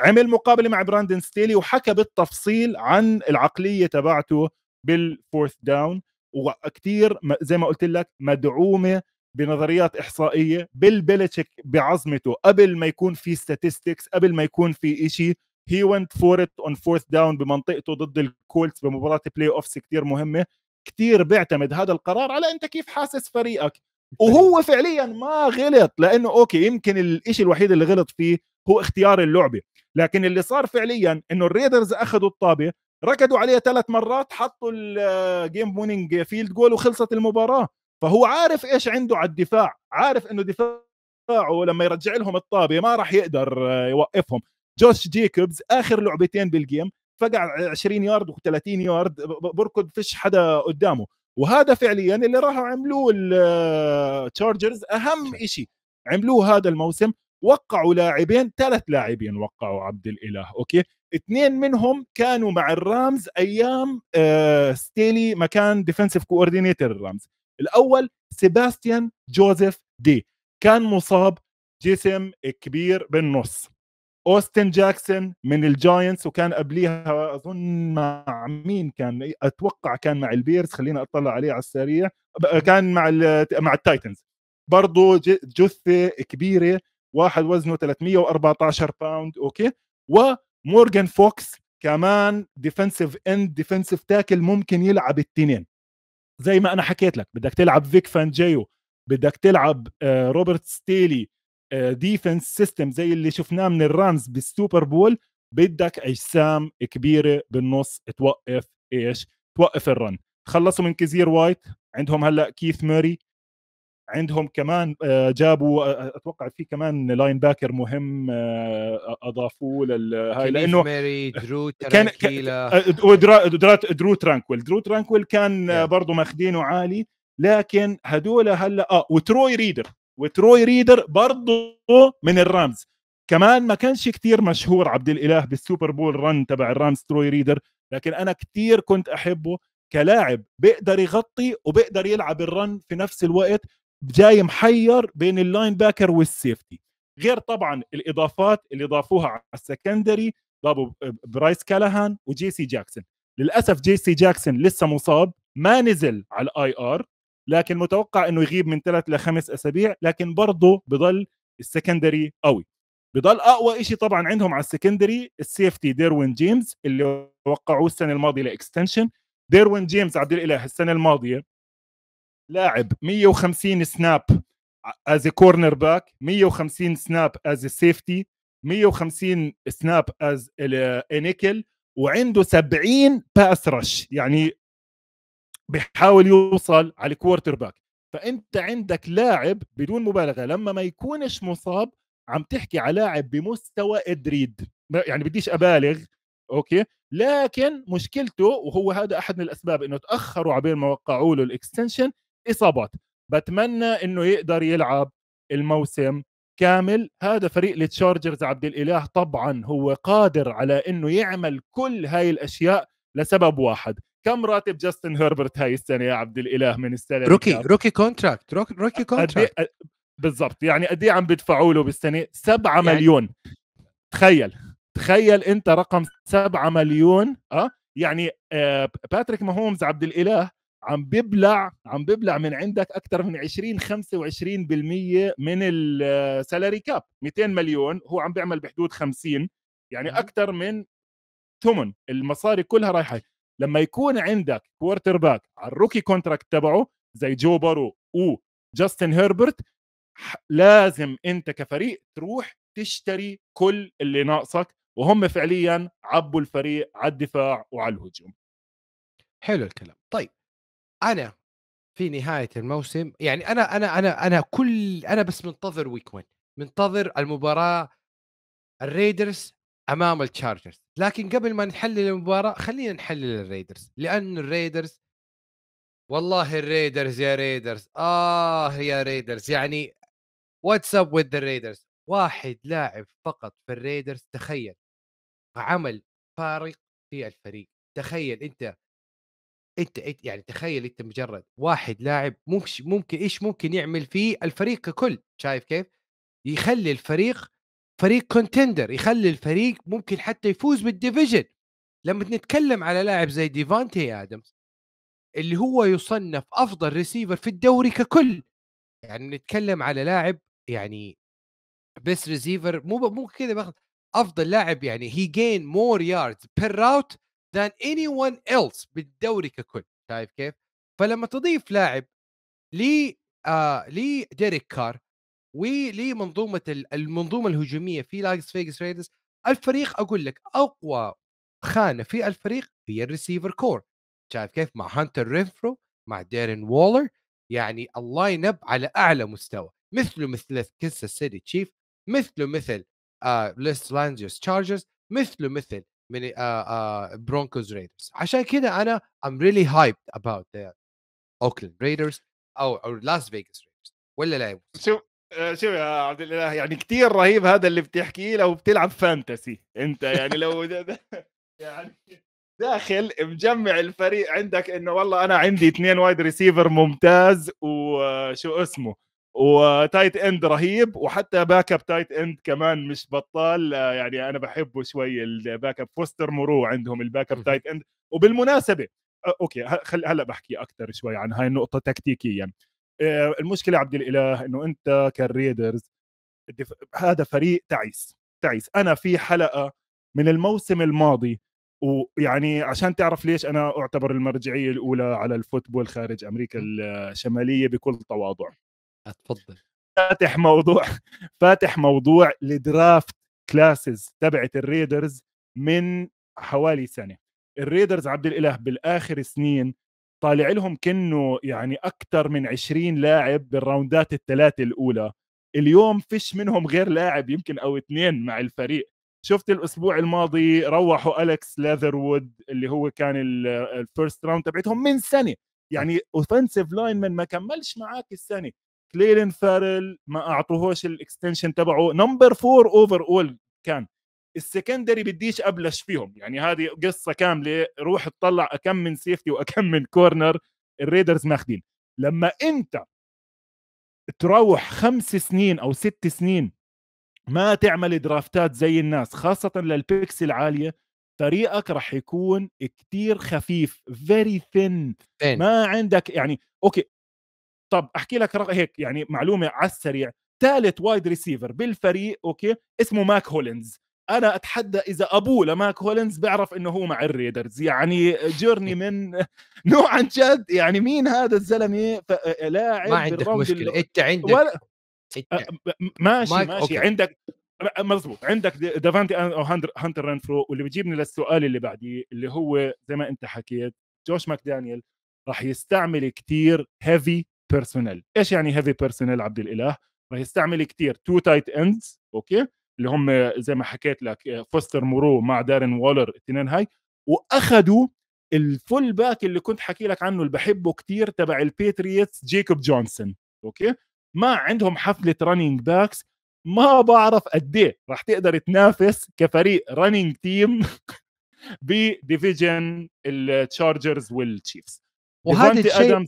Speaker 2: عمل مقابله مع براندن ستيلي وحكى بالتفصيل عن العقليه تبعته بالفورث داون وكثير زي ما قلت لك مدعومه بنظريات احصائيه بالبلتشيك بعظمته قبل ما يكون في ستاتستكس قبل ما يكون في شيء هي ونت فور ات اون فورث داون بمنطقته ضد الكولتس بمباراه بلاي اوفس كثير مهمه كثير بيعتمد هذا القرار على انت كيف حاسس فريقك وهو فعليا ما غلط لانه اوكي يمكن الشيء الوحيد اللي غلط فيه هو اختيار اللعبه لكن اللي صار فعليا انه الريدرز اخذوا الطابه ركضوا عليها ثلاث مرات حطوا الجيم مونينج فيلد جول وخلصت المباراه فهو عارف ايش عنده على الدفاع عارف انه دفاعه لما يرجع لهم الطابه ما راح يقدر يوقفهم جوش جيكوبز اخر لعبتين بالجيم فقع 20 يارد و30 يارد بركض فيش حدا قدامه وهذا فعليا اللي راحوا عملوه التشارجرز اهم شيء عملوه هذا الموسم وقعوا لاعبين ثلاث لاعبين وقعوا عبد الاله اوكي اثنين منهم كانوا مع الرامز ايام آه ستيلي مكان ديفنسيف كوردينيتور الرامز الاول سيباستيان جوزيف دي كان مصاب جسم كبير بالنص اوستن جاكسون من الجاينتس وكان قبليها اظن مع مين كان اتوقع كان مع البيرز خلينا اطلع عليه على السريع كان مع مع التايتنز برضه جثه كبيره واحد وزنه 314 باوند اوكي ومورغان فوكس كمان ديفنسيف اند ديفنسيف تاكل ممكن يلعب التنين زي ما انا حكيت لك بدك تلعب فيك فان جيو بدك تلعب آه، روبرت ستيلي ديفنس سيستم زي اللي شفناه من الرامز بالسوبر بول بدك اجسام كبيره بالنص توقف ايش توقف الرن خلصوا من كزير وايت عندهم هلا كيث ماري عندهم كمان آه، جابوا آه، آه، اتوقع في كمان لاين باكر مهم اضافوه للهاي لانه
Speaker 1: ميري درو كان
Speaker 2: ودرا درو ترانكويل درو ترانكويل كان برضه ماخذينه عالي لكن هدول هلا اه وتروي ريدر وتروي ريدر برضه من الرامز كمان ما كانش كتير مشهور عبد الاله بالسوبر بول رن تبع الرامز تروي ريدر لكن انا كتير كنت احبه كلاعب بيقدر يغطي وبيقدر يلعب الرن في نفس الوقت جاي محير بين اللاين باكر والسيفتي غير طبعا الاضافات اللي ضافوها على السكندري ضابوا برايس كالهان وجيسي جاكسون للاسف جيسي جاكسون لسه مصاب ما نزل على الاي ار لكن متوقع انه يغيب من ثلاث لخمس اسابيع لكن برضه بضل السكندري قوي بضل اقوى شيء طبعا عندهم على السكندري السيفتي ديروين جيمس اللي وقعوه السنه الماضيه لاكستنشن ديروين جيمس عبد الاله السنه الماضيه لاعب 150 سناب از كورنر باك 150 سناب از سيفتي 150 سناب از انيكل وعنده 70 باس رش يعني بحاول يوصل على الكوارتر باك فانت عندك لاعب بدون مبالغه لما ما يكونش مصاب عم تحكي على لاعب بمستوى ادريد يعني بديش ابالغ اوكي لكن مشكلته وهو هذا احد من الاسباب انه تاخروا عبين ما وقعوا له الاكستنشن اصابات بتمنى انه يقدر يلعب الموسم كامل هذا فريق التشارجرز عبد الاله طبعا هو قادر على انه يعمل كل هاي الاشياء لسبب واحد كم راتب جاستن هربرت هاي السنه يا عبد الاله من السنه روكي الكاب. روكي كونتراكت روكي, روكي كونتراكت بالضبط يعني قد ايه عم بدفعوا له بالسنه 7 يعني... مليون تخيل تخيل انت رقم 7 مليون اه يعني آه باتريك ماهومز عبد الاله عم ببلع عم ببلع من عندك اكثر من 20 25% من السالري كاب 200 مليون هو عم بيعمل بحدود 50 يعني اكثر من ثمن المصاري كلها رايحه لما يكون عندك كوارتر باك على الروكي كونتراكت تبعه زي جو بارو وجاستن هيربرت لازم انت كفريق تروح تشتري كل اللي ناقصك
Speaker 1: وهم فعليا عبوا الفريق على الدفاع وعلى الهجوم حلو الكلام طيب انا في نهايه الموسم يعني انا انا انا انا كل انا بس منتظر ويك 1 منتظر المباراه الريدرز امام التشارجرز لكن قبل ما نحلل المباراه خلينا نحلل الريدرز لان الريدرز والله الريدرز يا ريدرز اه يا ريدرز يعني واتس اب وذ ريدرز واحد لاعب فقط في الريدرز تخيل عمل فارق في الفريق تخيل انت انت يعني تخيل انت مجرد واحد لاعب ممكن ممكن ايش ممكن يعمل فيه الفريق ككل شايف كيف؟ يخلي الفريق فريق كونتندر يخلي الفريق ممكن حتى يفوز بالديفيجن لما نتكلم على لاعب زي ديفانتي ادمز اللي هو يصنف افضل ريسيفر في الدوري ككل يعني نتكلم على لاعب يعني بس ريسيفر مو مو كذا افضل لاعب يعني هي جين مور ياردز بير راوت ذان اني ون ايلس بالدوري ككل شايف كيف؟ فلما تضيف لاعب لي آه لي ديريك كار ولي منظومة المنظومه الهجوميه في لاس فيغاس ريدرز الفريق اقول لك اقوى خانه في الفريق هي الريسيفر كور شايف كيف مع هانتر رينفرو مع ديرين وولر يعني اللاين اب على اعلى مستوى مثله مثل كنسا سيتي تشيف مثله مثل آه، ليست لانجرز تشارجرز مثله مثل من آه، آه، برونكوز ريدرز عشان كذا انا ام ريلي هايب اباوت اوكلاند ريدرز او او لاس فيغاس ريدرز ولا لا شوف آه، شوف يا عبد الاله يعني
Speaker 2: كثير رهيب هذا اللي بتحكيه لو بتلعب فانتسي انت يعني لو ده ده يعني داخل مجمع الفريق عندك انه والله انا عندي اثنين وايد ريسيفر ممتاز وشو اسمه وتايت اند رهيب وحتى باك اب تايت اند كمان مش بطال آه، يعني انا بحبه شوي الباك اب فوستر مرو عندهم الباك اب تايت اند وبالمناسبه آه، اوكي هلا بحكي اكثر شوي عن هاي النقطه تكتيكيا آه، المشكله عبد الاله انه انت كالريدرز هذا فريق تعيس تعيس انا في حلقه من الموسم الماضي ويعني عشان تعرف ليش انا اعتبر المرجعيه الاولى على الفوتبول خارج امريكا الشماليه بكل تواضع اتفضل فاتح موضوع فاتح موضوع الدرافت كلاسز تبعت الريدرز من حوالي سنه الريدرز عبد الاله بالاخر سنين طالع لهم كنه يعني اكثر من 20 لاعب بالراوندات الثلاثه الاولى اليوم فيش منهم غير لاعب يمكن او اثنين مع الفريق شفت الاسبوع الماضي روحوا الكس لاذرود اللي هو كان الفيرست راوند تبعتهم من سنه يعني اوفنسيف لاين من ما كملش معاك السنه كليلن فارل ما اعطوهوش الاكستنشن تبعه نمبر فور اوفر اول كان السكندري بديش ابلش فيهم يعني هذه قصه كامله روح اطلع اكم من سيفتي واكم من كورنر الريدرز ماخذين لما انت تروح خمس سنين او ست سنين ما تعمل درافتات زي الناس خاصة للبيكس العالية فريقك رح يكون كتير خفيف فيري ثين ما عندك يعني اوكي طب احكي لك هيك يعني معلومة على السريع ثالث وايد ريسيفر بالفريق اوكي اسمه ماك هولينز انا اتحدى اذا ابوه لماك هولينز بيعرف انه هو مع الريدرز يعني جيرني من نوعا جد يعني مين هذا الزلمه لاعب ما عندك مشكله انت عندك ولا ماشي ماشي أوكي. عندك مضبوط عندك دافانتي او هانتر رانفرو واللي بيجيبني للسؤال اللي بعديه اللي هو زي ما انت حكيت جوش ماكدانيال راح يستعمل كثير هيفي بيرسونيل ايش يعني هيفي بيرسونيل عبد الاله راح يستعمل كثير تو تايت اندز اوكي اللي هم زي ما حكيت لك فوستر مورو مع دارين وولر الاثنين هاي واخذوا الفول باك اللي كنت حكي لك عنه اللي بحبه كثير تبع البيتريتس جيكوب جونسون اوكي ما عندهم حفله رننج باكس ما بعرف قد ايه راح تقدر تنافس كفريق رننج تيم بديفيجن التشارجرز والتشيفز وهذا الشيء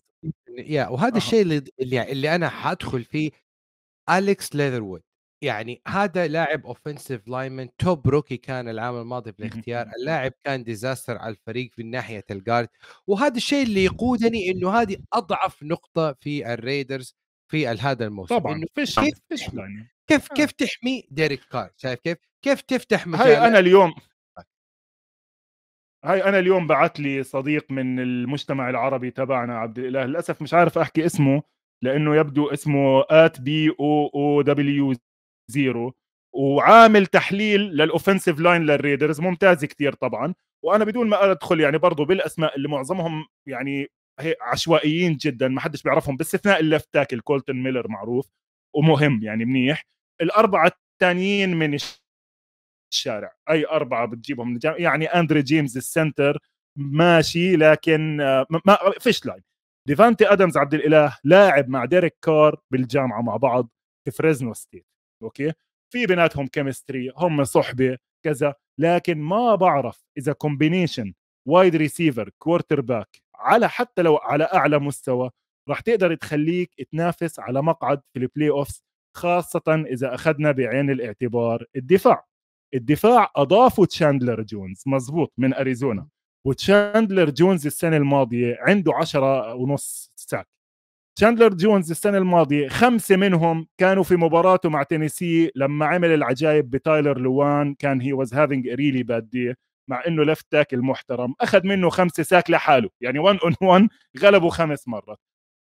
Speaker 1: يا وهذا الشيء اللي اللي يعني انا حادخل فيه اليكس ليذروود يعني هذا لاعب اوفنسيف لايمن توب روكي كان العام الماضي بالاختيار اللاعب كان ديزاستر على الفريق في ناحيه الجارد وهذا الشيء اللي يقودني انه هذه اضعف نقطه في الريدرز في هذا الموسم طبعا إنه فيش كيف فيش كيف آه. كيف تحمي ديريك كار شايف كيف كيف تفتح مجال هاي انا اليوم
Speaker 2: هاي انا اليوم بعت لي صديق من المجتمع العربي تبعنا عبد الاله للاسف مش عارف احكي اسمه لانه يبدو اسمه ات بي او او دبليو زيرو وعامل تحليل للاوفنسيف لاين للريدرز ممتاز كثير طبعا وانا بدون ما ادخل يعني برضه بالاسماء اللي معظمهم يعني عشوائيين جدا ما حدش بيعرفهم باستثناء اللفت تاكل كولتن ميلر معروف ومهم يعني منيح الاربعه الثانيين من الشارع اي اربعه بتجيبهم من الجامعة. يعني اندري جيمز السنتر ماشي لكن ما فيش لاين ديفانتي ادمز عبد الاله لاعب مع ديريك كار بالجامعه مع بعض في فريزنو ستيت اوكي في بيناتهم كيمستري هم صحبه كذا لكن ما بعرف اذا كومبينيشن وايد ريسيفر كوارتر باك على حتى لو على اعلى مستوى راح تقدر تخليك تنافس على مقعد في البلاي اوفز خاصة إذا أخذنا بعين الاعتبار الدفاع الدفاع أضافوا تشاندلر جونز مزبوط من أريزونا وتشاندلر جونز السنة الماضية عنده عشرة ونص ساك تشاندلر جونز السنة الماضية خمسة منهم كانوا في مباراته مع تينيسي لما عمل العجائب بتايلر لوان كان هي واز هافينج ريلي باد دي مع انه لفت تاكل محترم اخذ منه خمسة ساك لحاله يعني 1 اون 1 غلبه خمس مرات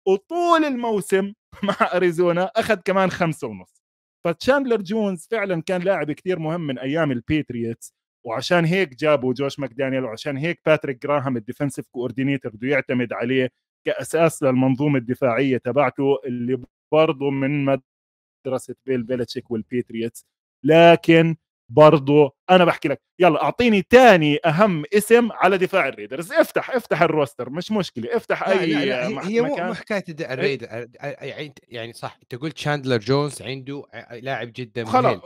Speaker 2: وطول الموسم مع اريزونا اخذ كمان خمسة ونص فتشاندلر جونز فعلا كان لاعب كثير مهم من ايام البيتريتس وعشان هيك جابوا جوش ماكدانيال وعشان هيك باتريك جراهام الديفنسيف كوردينيتور بده يعتمد عليه كاساس للمنظومه الدفاعيه تبعته اللي برضه من مدرسه بيل بيلتشيك والبيتريتس لكن برضه انا بحكي لك يلا اعطيني تاني اهم اسم على دفاع الريدرز افتح افتح الروستر مش مشكله افتح لا اي لا لا مح هي مكان. مو حكايه إيه. الريدر
Speaker 1: يعني, يعني صح انت قلت شاندلر جونز عنده لاعب جدا خلاص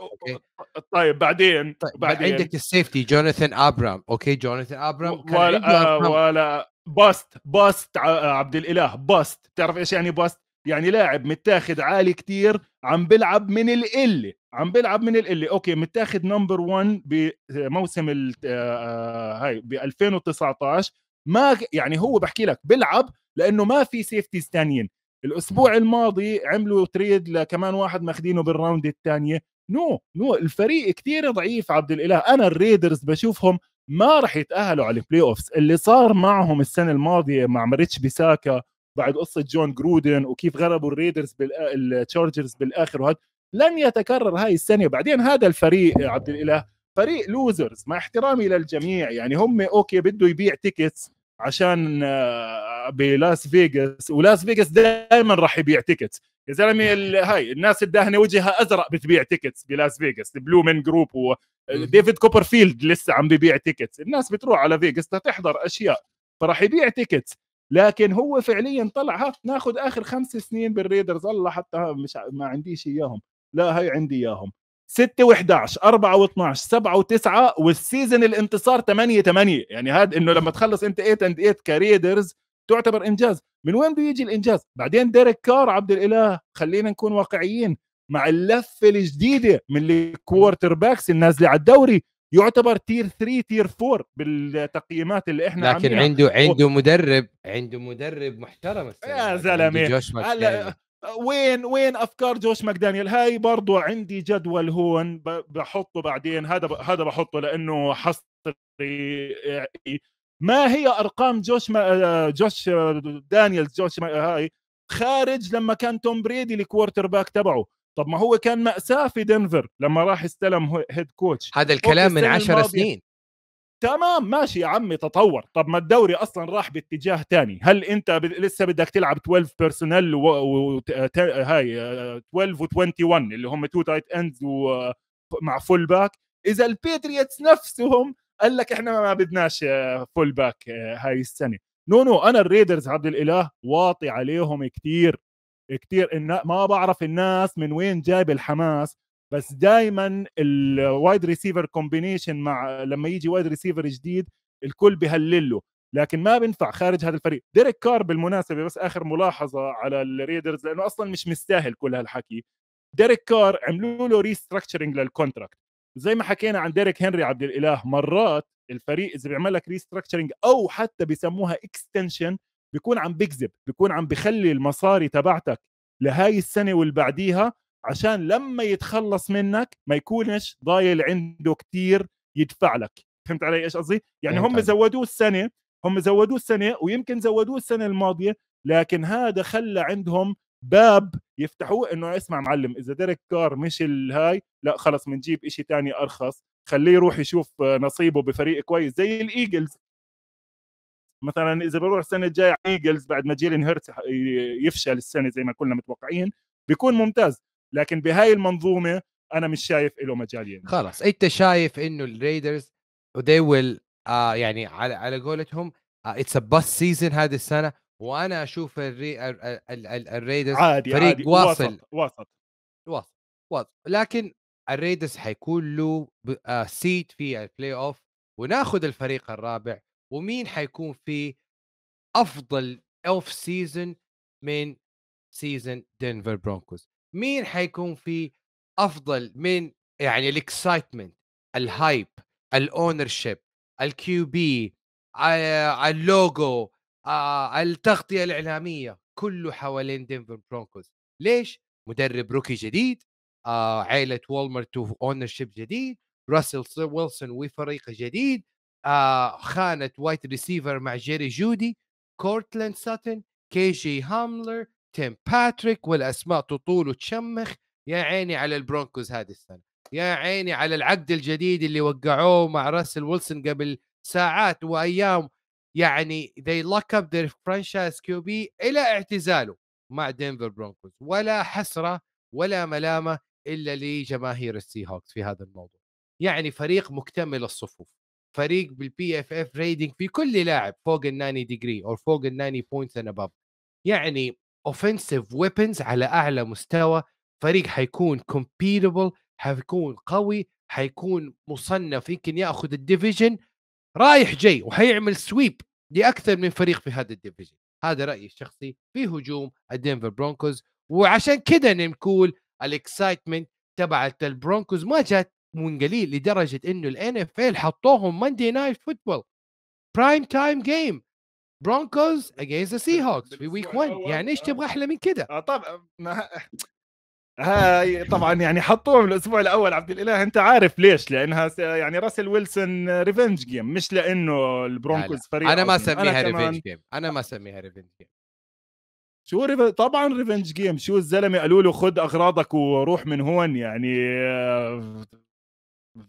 Speaker 1: طيب بعدين طيب بعدين عندك السيفتي جوناثان ابرام اوكي جوناثان ابرام ولا آه، ولا باست باست
Speaker 2: عبد الاله باست بتعرف ايش يعني باست يعني لاعب متاخد عالي كتير عم بلعب من القله عم بلعب من القله اوكي متاخد نمبر 1 بموسم ال آه، آه، هاي ب 2019 ما يعني هو بحكي لك بلعب لانه ما في سيفتيز ثانيين الاسبوع الماضي عملوا تريد لكمان واحد ماخذينه بالراوند الثانيه نو نو الفريق كثير ضعيف عبد الاله انا الريدرز بشوفهم ما راح يتاهلوا على البلاي اوفز اللي صار معهم السنه الماضيه مع مريتش بيساكا بعد قصه جون جرودن وكيف غلبوا الريدرز التشارجرز بالاخر وهذا لن يتكرر هاي السنه بعدين هذا الفريق عبد الاله فريق لوزرز مع احترامي للجميع يعني هم اوكي بده يبيع تيكتس عشان آه، بلاس فيغاس ولاس فيغاس دائما راح يبيع تيكت يا زلمه نعم. هاي الناس الداهنه وجهها ازرق بتبيع تيكتس بلاس فيغاس بلو من جروب وديفيد كوبرفيلد لسه عم ببيع تيكتس الناس بتروح على فيغاس تحضر اشياء فراح يبيع تيكتس لكن هو فعليا طلع ها ناخذ اخر خمس سنين بالريدرز الله حتى مش ما عنديش اياهم لا هاي عندي اياهم 6 و11 4 و12 7 و9 والسيزون الانتصار 8 8 يعني هذا انه لما تخلص انت 8 اند 8 كريدرز تعتبر انجاز من وين بده يجي الانجاز بعدين ديريك كار عبد الاله خلينا نكون واقعيين مع اللفه الجديده من الكوارتر باكس النازله على الدوري يعتبر تير 3 تير 4 بالتقييمات اللي احنا لكن عنده عنده مدرب
Speaker 1: عنده مدرب محترم يا زلمه هلا
Speaker 2: وين وين افكار جوش ماكدانيال هاي برضو عندي جدول هون بحطه بعدين هذا هذا بحطه لانه حصري ما هي ارقام جوش ما آه، جوش آه، دانيال جوش ما هاي خارج لما كان توم بريدي الكوارتر باك تبعه طب ما هو كان مأساة في دنفر لما راح استلم هيد كوتش هذا الكلام من عشر سنين تمام ماشي يا عمي تطور طب ما الدوري اصلا راح باتجاه تاني هل انت ب... لسه بدك تلعب 12 بيرسونيل و... و... ت... هاي 12 آه، و21 اللي هم تو تايت اندز و... مع فول باك اذا البيتريتس نفسهم قال لك احنا ما بدناش فول آه، باك آه، هاي السنه نو نو انا الريدرز عبد الاله واطي عليهم كثير كثير إن ما بعرف الناس من وين جايب الحماس بس دائما الوايد ريسيفر كومبينيشن مع لما يجي وايد ريسيفر جديد الكل بهلله لكن ما بينفع خارج هذا الفريق ديريك كار بالمناسبه بس اخر ملاحظه على الريدرز لانه اصلا مش مستاهل كل هالحكي ديريك كار عملوا له ريستراكشرنج للكونتراكت زي ما حكينا عن ديريك هنري عبد الاله مرات الفريق اذا بيعمل لك ريستراكشرنج او حتى بيسموها اكستنشن بيكون عم بيكذب بيكون عم بخلي المصاري تبعتك لهاي السنه واللي بعديها عشان لما يتخلص منك ما يكونش ضايل عنده كتير يدفع لك فهمت علي ايش قصدي يعني هم زودوه السنه هم زودوه السنه ويمكن زودوه السنه الماضيه لكن هذا خلى عندهم باب يفتحوه انه اسمع معلم اذا ديريك كار مش الهاي لا خلص بنجيب شيء ثاني ارخص خليه يروح يشوف نصيبه بفريق كويس زي الايجلز مثلا اذا بروح السنه الجايه على ايجلز بعد ما جيلين هيرت يفشل السنه زي ما كنا متوقعين بيكون ممتاز لكن بهاي المنظومه انا مش شايف له مجال يعني خلص انت
Speaker 1: شايف انه الريدرز they will uh, يعني على على قولتهم اتس بس سيزون هذه السنه وانا اشوف الري... الريدرز عادي فريق عادي. واصل وسط وسط واصل واصل لكن الريدرز حيكون له سيت آه، في البلاي اوف وناخذ الفريق الرابع ومين حيكون في افضل اوف سيزون من سيزون دنفر برونكوز مين حيكون في افضل من يعني الاكسايتمنت الهايب الاونر شيب الكيو بي آه، اللوجو آه، التغطيه الاعلاميه كله حوالين دينفر برونكوز ليش مدرب روكي جديد عائله عائله والمرت اونر شيب جديد راسل ويلسون وفريق جديد آه، خانه وايت ريسيفر مع جيري جودي كورتلاند ساتن كي جي هاملر تيم باتريك والاسماء تطول وتشمخ يا عيني على البرونكوز هذه السنه يا عيني على العقد الجديد اللي وقعوه مع راسل ويلسون قبل ساعات وايام يعني they lock up their franchise QB الى اعتزاله مع دنفر برونكوز ولا حسره ولا ملامه الا لجماهير السي هوكس في هذا الموضوع يعني فريق مكتمل الصفوف فريق بالبي اف اف ريدنج في كل لاعب فوق ال 90 ديجري او فوق ال 90 بوينتس اند يعني اوفنسيف ويبنز على اعلى مستوى فريق حيكون كومبيتبل حيكون قوي حيكون مصنف يمكن ياخذ الديفيجن رايح جاي وحيعمل سويب لاكثر من فريق في هذا الديفيجن هذا رايي الشخصي في هجوم الدنفر برونكوز وعشان كذا نقول الاكسايتمنت تبعت البرونكوز ما جات من قليل لدرجه انه الان اف ال حطوهم ماندي نايت فوتبول برايم تايم جيم برونكوز اجيز سي هوكس في ويك 1 يعني ايش تبغى احلى من كده؟ آه، طبعا ما هاي
Speaker 2: طبعا يعني حطوهم الاسبوع الاول عبد الاله انت عارف ليش لانها يعني راسل ويلسون ريفنج جيم مش لانه البرونكوز فريق انا ما اسميها ريفنج جيم
Speaker 1: انا ما اسميها ريفنج جيم
Speaker 2: شو ريف... طبعا ريفنج جيم شو الزلمه قالوا له خذ اغراضك وروح من هون يعني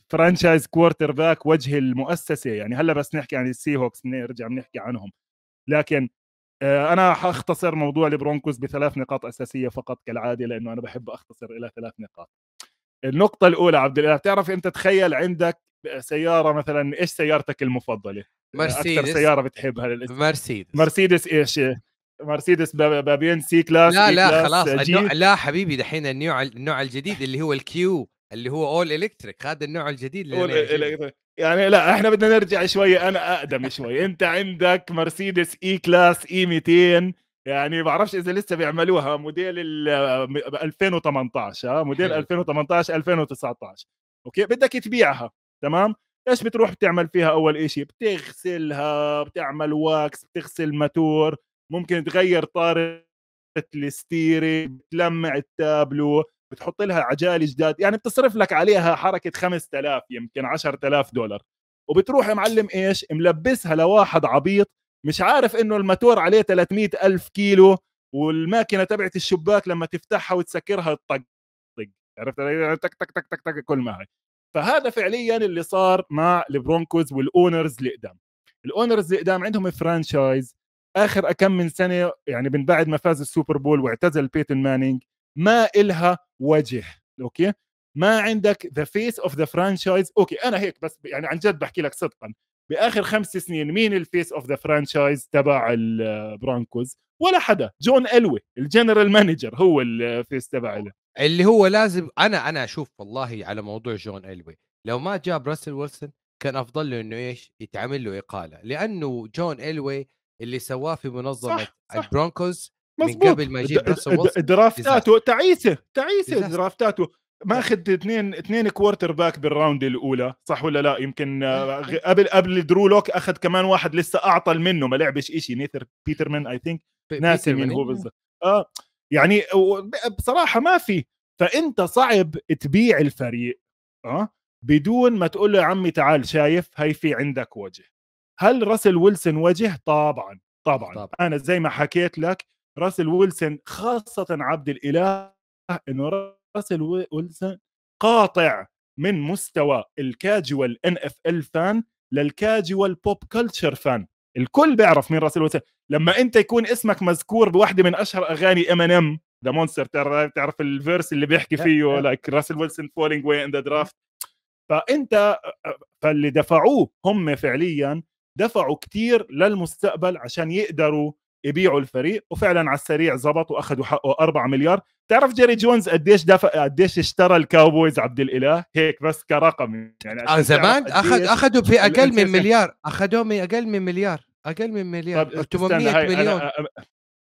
Speaker 2: فرانشايز كوارتر باك وجه المؤسسه يعني هلا بس نحكي عن السي هوكس نرجع بنحكي عنهم لكن آه، انا حاختصر موضوع البرونكوز بثلاث نقاط اساسيه فقط كالعاده لانه انا بحب اختصر الى ثلاث نقاط النقطه الاولى عبد الاله تعرف انت تخيل عندك سياره مثلا
Speaker 1: ايش سيارتك المفضله مرسيدس اكثر سياره بتحبها للاسم. مرسيدس
Speaker 2: مرسيدس ايش مرسيدس بابين سي كلاس لا لا خلاص النوع
Speaker 1: لا حبيبي دحين النوع النوع الجديد اللي هو الكيو اللي هو اول الكتريك هذا النوع الجديد اللي
Speaker 2: يعني لا احنا بدنا نرجع شوي انا اقدم شوي انت عندك مرسيدس اي كلاس اي 200 يعني ما بعرفش اذا لسه بيعملوها موديل 2018 ها موديل 2018 2019 اوكي بدك تبيعها تمام ايش بتروح بتعمل فيها اول شيء بتغسلها بتعمل واكس بتغسل ماتور ممكن تغير طاره الستيري بتلمع التابلو بتحط لها عجال جداد يعني بتصرف لك عليها حركه 5000 يمكن 10000 دولار وبتروح معلم ايش ملبسها لواحد عبيط مش عارف انه الماتور عليه 300 ألف كيلو والماكينه تبعت الشباك لما تفتحها وتسكرها طق عرفت يعني تك تك تك تك تك كل ما هي فهذا فعليا اللي صار مع البرونكوز والاونرز اللي قدام الاونرز اللي قدام عندهم فرانشايز اخر كم من سنه يعني من بعد ما فاز السوبر بول واعتزل بيتن مانينج ما إلها وجه أوكي ما عندك ذا فيس اوف ذا فرانشايز اوكي انا هيك بس يعني عن جد بحكي لك صدقا باخر خمس سنين مين الفيس اوف ذا فرانشايز تبع البرونكوز
Speaker 1: ولا حدا جون الوي الجنرال مانجر هو الفيس تبع له اللي هو لازم انا انا اشوف والله على موضوع جون الوي لو ما جاب راسل ويلسون كان افضل له انه ايش يتعمل له اقاله لانه جون الوي اللي سواه في منظمه صح صح. البرونكوز مزبوط. من قبل ما يجيب راسل درافتاته
Speaker 2: تعيسه تعيسه درافتاته ماخذ اثنين اثنين كوارتر باك بالراوند الاولى صح ولا لا يمكن آه، قبل قبل درو لوك اخذ كمان واحد لسه اعطل منه ما لعبش شيء نيثر بيترمان اي ثينك ناسي من هو إيه. بالضبط اه يعني بصراحه ما في فانت صعب تبيع الفريق اه بدون ما تقول له يا عمي تعال شايف هي في عندك وجه هل راسل ويلسون وجه طبعا طبعا طبعا انا زي ما حكيت لك راسل ويلسون خاصه عبد الاله انه راسل ويلسون قاطع من مستوى الكاجوال ان اف ال فان للكاجوال بوب كلتشر فان الكل بيعرف مين راسل ويلسون لما انت يكون اسمك مذكور بواحده من اشهر اغاني ام ان ام ذا مونستر تعرف الفيرس اللي بيحكي فيه لايك راسل ويلسون فولينج واي ان ذا درافت فانت فاللي دفعوه هم فعليا دفعوا كتير للمستقبل عشان يقدروا يبيعوا الفريق وفعلا على السريع زبط واخذوا حقه 4 مليار تعرف جيري جونز قديش دفع قديش اشترى الكاوبويز عبد الاله هيك بس كرقم يعني آه، زمان اخذ
Speaker 1: اخذوا في اقل من مليار اخذوه من اقل من مليار اقل من مليار 800 مليون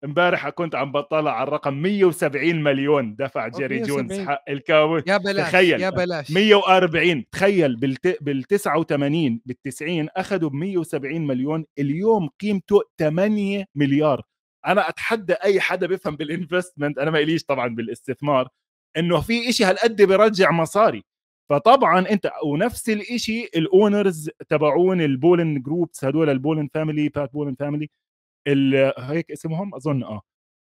Speaker 2: امبارح كنت عم بطلع على الرقم 170 مليون دفع جيري جونز حق الكاوي يا بلاش تخيل يا بلاش 140 تخيل بال 89 بال 90 اخذوا ب 170 مليون اليوم قيمته 8 مليار انا اتحدى اي حدا بيفهم بالانفستمنت انا ما اليش طبعا بالاستثمار انه في إشي هالقد برجع مصاري فطبعا انت ونفس الإشي الاونرز تبعون البولن جروبس هدول البولن فاميلي بات بولن فاميلي هيك اسمهم اظن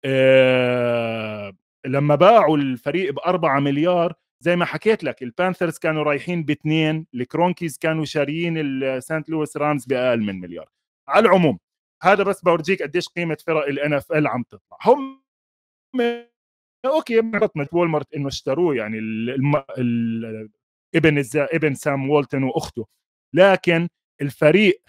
Speaker 2: اه, لما باعوا الفريق ب 4 مليار زي ما حكيت لك البانثرز كانوا رايحين باثنين الكرونكيز كانوا شاريين السانت لويس رامز باقل من مليار على العموم هذا بس بورجيك قديش قيمه فرق الان اف ال عم تطلع هم اوكي بطنت وول مارت انه اشتروه يعني الم... ال... ابن الز... ابن سام وولتن واخته لكن الفريق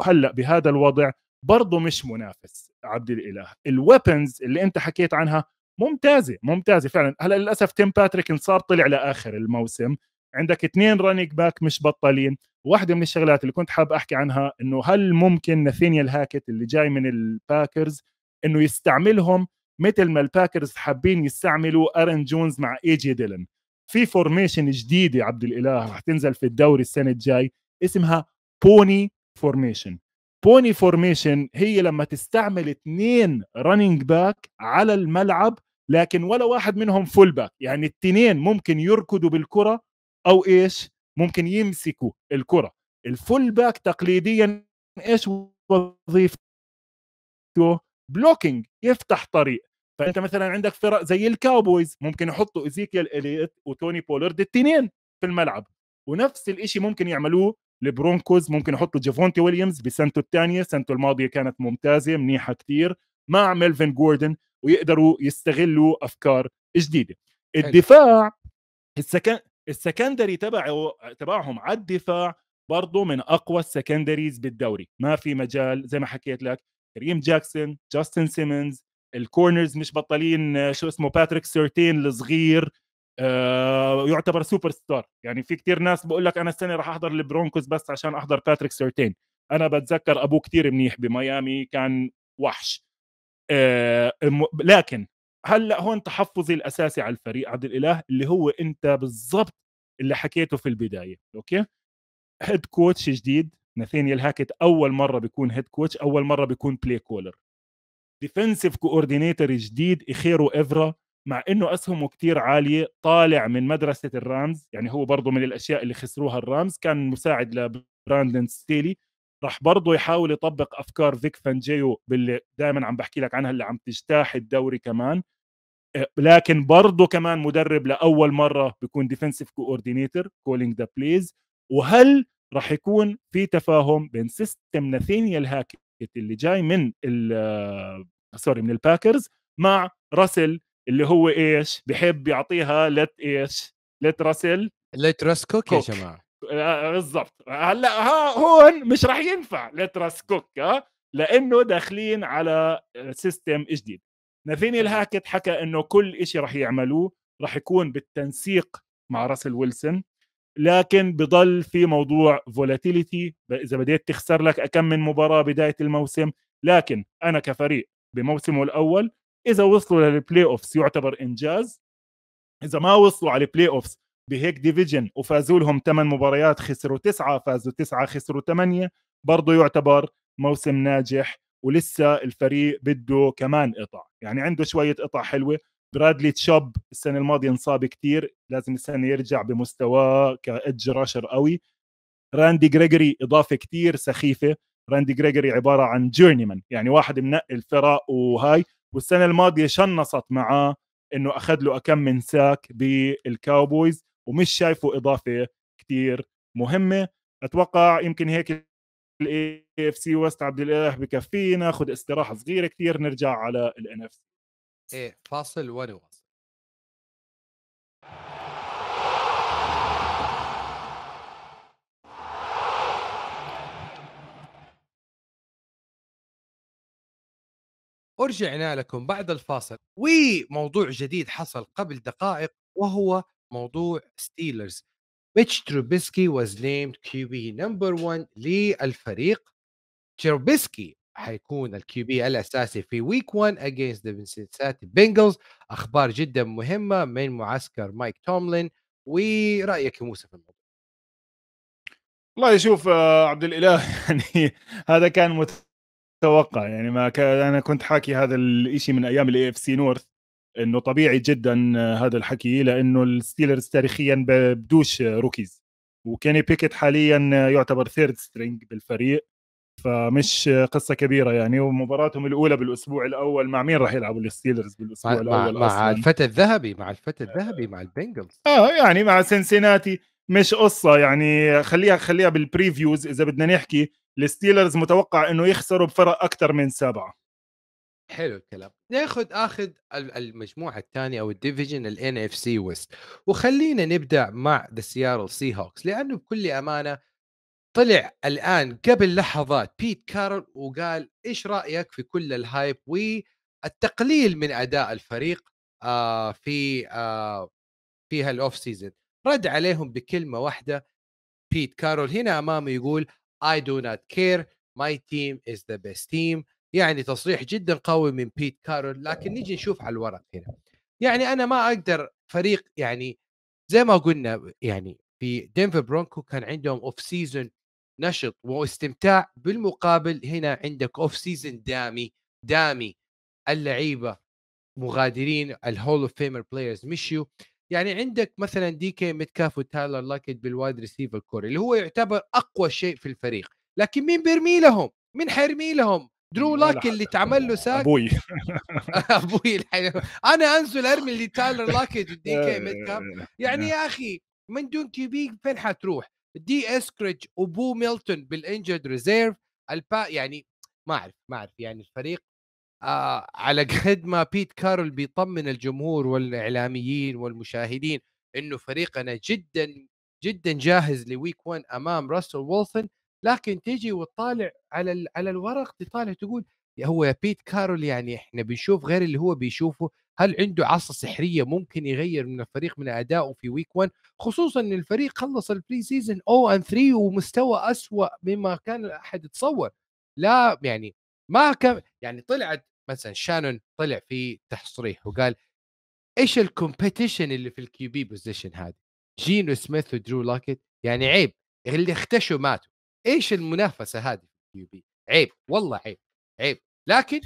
Speaker 2: هلا بهذا الوضع برضه مش منافس عبد الاله الويبنز اللي انت حكيت عنها ممتازه ممتازه فعلا هلا للاسف تيم باتريك صار طلع لاخر الموسم عندك اثنين رانيك باك مش بطالين واحدة من الشغلات اللي كنت حاب أحكي عنها أنه هل ممكن ناثينيال الهاكت اللي جاي من الباكرز أنه يستعملهم مثل ما الباكرز حابين يستعملوا أرن جونز مع إي جي ديلن في فورميشن جديدة عبد الإله رح تنزل في الدوري السنة الجاي اسمها بوني فورميشن بوني فورميشن هي لما تستعمل اثنين رننج باك على الملعب لكن ولا واحد منهم فول باك يعني الاثنين ممكن يركضوا بالكرة أو إيش ممكن يمسكوا الكرة الفول باك تقليديا إيش وظيفته بلوكينج يفتح طريق فانت مثلا عندك فرق زي الكاوبويز ممكن يحطوا إزيكيال اليت وتوني بولرد الاثنين في الملعب ونفس الشيء ممكن يعملوه البرونكوز ممكن يحطوا جيفونتي ويليامز بسنته الثانيه سنته الماضيه كانت ممتازه منيحه كثير مع ميلفن جوردن ويقدروا يستغلوا افكار جديده الدفاع السكن السكندري تبعه تبعهم على الدفاع برضه من اقوى السكندريز بالدوري ما في مجال زي ما حكيت لك كريم جاكسون جاستن سيمنز الكورنرز مش بطلين شو اسمه باتريك سيرتين الصغير آه، يعتبر سوبر ستار يعني في كتير ناس بقول لك انا السنه راح احضر البرونكوز بس عشان احضر باتريك سيرتين انا بتذكر ابوه كتير منيح بميامي كان وحش آه، لكن هلا هون تحفظي الاساسي على الفريق عبد الاله اللي هو انت بالضبط اللي حكيته في البدايه اوكي هيد كوتش جديد ناثين هاكت اول مره بيكون هيد كوتش اول مره بيكون بلاي كولر ديفنسيف كوردينيتور جديد اخيرو افرا مع انه اسهمه كتير عاليه طالع من مدرسه الرامز يعني هو برضه من الاشياء اللي خسروها الرامز كان مساعد لبراندن ستيلي راح برضه يحاول يطبق افكار فيك فانجيو باللي دائما عم بحكي لك عنها اللي عم تجتاح الدوري كمان آه، لكن برضه كمان مدرب لاول مره بيكون ديفنسيف كوردينيتور كولينج ذا بليز وهل راح يكون في تفاهم بين سيستم ناثينيال هاكت اللي جاي من سوري آه، من الباكرز مع راسل اللي هو ايش بحب يعطيها لت ايش
Speaker 1: لت راسل لت راس كوك يا جماعه
Speaker 2: آه، آه، بالضبط هلا ها هون مش راح ينفع لت راس كوك ها لانه داخلين على سيستم جديد نافيني الهاكت حكى انه كل شيء راح يعملوه راح يكون بالتنسيق مع راسل ويلسون لكن بضل في موضوع فولاتيليتي اذا بديت تخسر لك اكم من مباراه بدايه الموسم لكن انا كفريق بموسمه الاول اذا وصلوا للبلاي اوفز يعتبر انجاز اذا ما وصلوا على البلاي اوفز بهيك ديفيجن وفازوا لهم 8 مباريات خسروا 9 فازوا 9 خسروا 8 برضه يعتبر موسم ناجح ولسه الفريق بده كمان قطع يعني عنده شويه قطع حلوه برادلي تشوب السنه الماضيه انصاب كثير لازم السنه يرجع بمستواه كادج راشر قوي راندي جريجوري اضافه كثير سخيفه راندي جريجوري عباره عن جورنيمان يعني واحد منقي الفرق وهاي والسنه الماضيه شنصت معاه انه اخذ له كم من ساك بالكاوبويز ومش شايفه اضافه كثير مهمه اتوقع يمكن هيك الاي اف سي ويست عبد الاله بكفينا ناخذ استراحه صغيره كثير نرجع على
Speaker 1: الان اف سي ايه فاصل ونوى ورجعنا لكم بعد الفاصل وموضوع جديد حصل قبل دقائق وهو موضوع ستيلرز which تروبيسكي نيمد named بي نمبر 1 للفريق تروبيسكي حيكون الكيو بي الاساسي في ويك 1 اجينست ذا بنجلز اخبار جدا مهمه من معسكر مايك توملين ورايك يا موسى في الموضوع
Speaker 2: والله شوف آه، عبد الاله يعني هذا كان مت... اتوقع يعني ما ك... انا كنت حاكي هذا الشيء من ايام الاي اف سي نورث انه طبيعي جدا آه، هذا الحكي لانه الستيلرز تاريخيا بدوش روكيز وكيني بيكت حاليا آه، يعتبر ثيرد سترينج بالفريق فمش قصة كبيرة يعني ومباراتهم الأولى بالأسبوع الأول مع مين راح
Speaker 1: يلعبوا الستيلرز بالأسبوع مع الأول مع, أصلاً. مع الفتى الذهبي مع الفتى آه. الذهبي مع البنجلز
Speaker 2: اه يعني مع سنسيناتي مش قصة يعني خليها خليها بالبريفيوز إذا بدنا نحكي الستيلرز متوقع انه يخسروا بفرق اكثر من سبعه
Speaker 1: حلو الكلام ناخذ اخذ المجموعه الثانيه او الديفيجن الان اف سي ويست وخلينا نبدا مع ذا سيارل سي هوكس لانه بكل امانه طلع الان قبل لحظات بيت كارل وقال ايش رايك في كل الهايب والتقليل من اداء الفريق آه، في آه، في هالاوف سيزون رد عليهم بكلمه واحده بيت كارول هنا امامه يقول I do not care my team is the best team يعني تصريح جدا قوي من بيت كارول لكن نيجي نشوف على الورق هنا يعني انا ما اقدر فريق يعني زي ما قلنا يعني في دنفر برونكو كان عندهم اوف سيزون نشط واستمتاع بالمقابل هنا عندك اوف سيزون دامي دامي اللعيبه مغادرين الهول اوف فيمر بلايرز مشيوا يعني عندك مثلا دي كي متكاف وتايلر لاكيت بالوايد ريسيفر كوري اللي هو يعتبر اقوى شيء في الفريق لكن مين بيرمي لهم مين حيرمي لهم درو لاك اللي تعمل له ساك ابوي ابوي انا انزل ارمي اللي تايلر لاكيت ودي كي متكاف يعني يا اخي من دون كي بي فين حتروح دي اسكريج وبو ميلتون بالانجرد ريزيرف البا يعني ما اعرف ما اعرف يعني الفريق آه على قد ما بيت كارول بيطمن الجمهور والاعلاميين والمشاهدين انه فريقنا جدا جدا جاهز لويك 1 امام راسل وولسن لكن تيجي وتطالع على على الورق تطالع تقول يا هو يا بيت كارول يعني احنا بنشوف غير اللي هو بيشوفه هل عنده عصا سحريه ممكن يغير من الفريق من ادائه في ويك 1 خصوصا ان الفريق خلص البري سيزون او ان 3 ومستوى اسوا مما كان احد يتصور لا يعني ما كان يعني طلعت مثلا شانون طلع في تصريح وقال ايش الكومبيتيشن اللي في الكيو بي بوزيشن هذه؟ جينو سميث ودرو لوكيت يعني عيب اللي اختشوا ماتوا ايش المنافسه هذه في الكيو بي؟ عيب والله عيب عيب لكن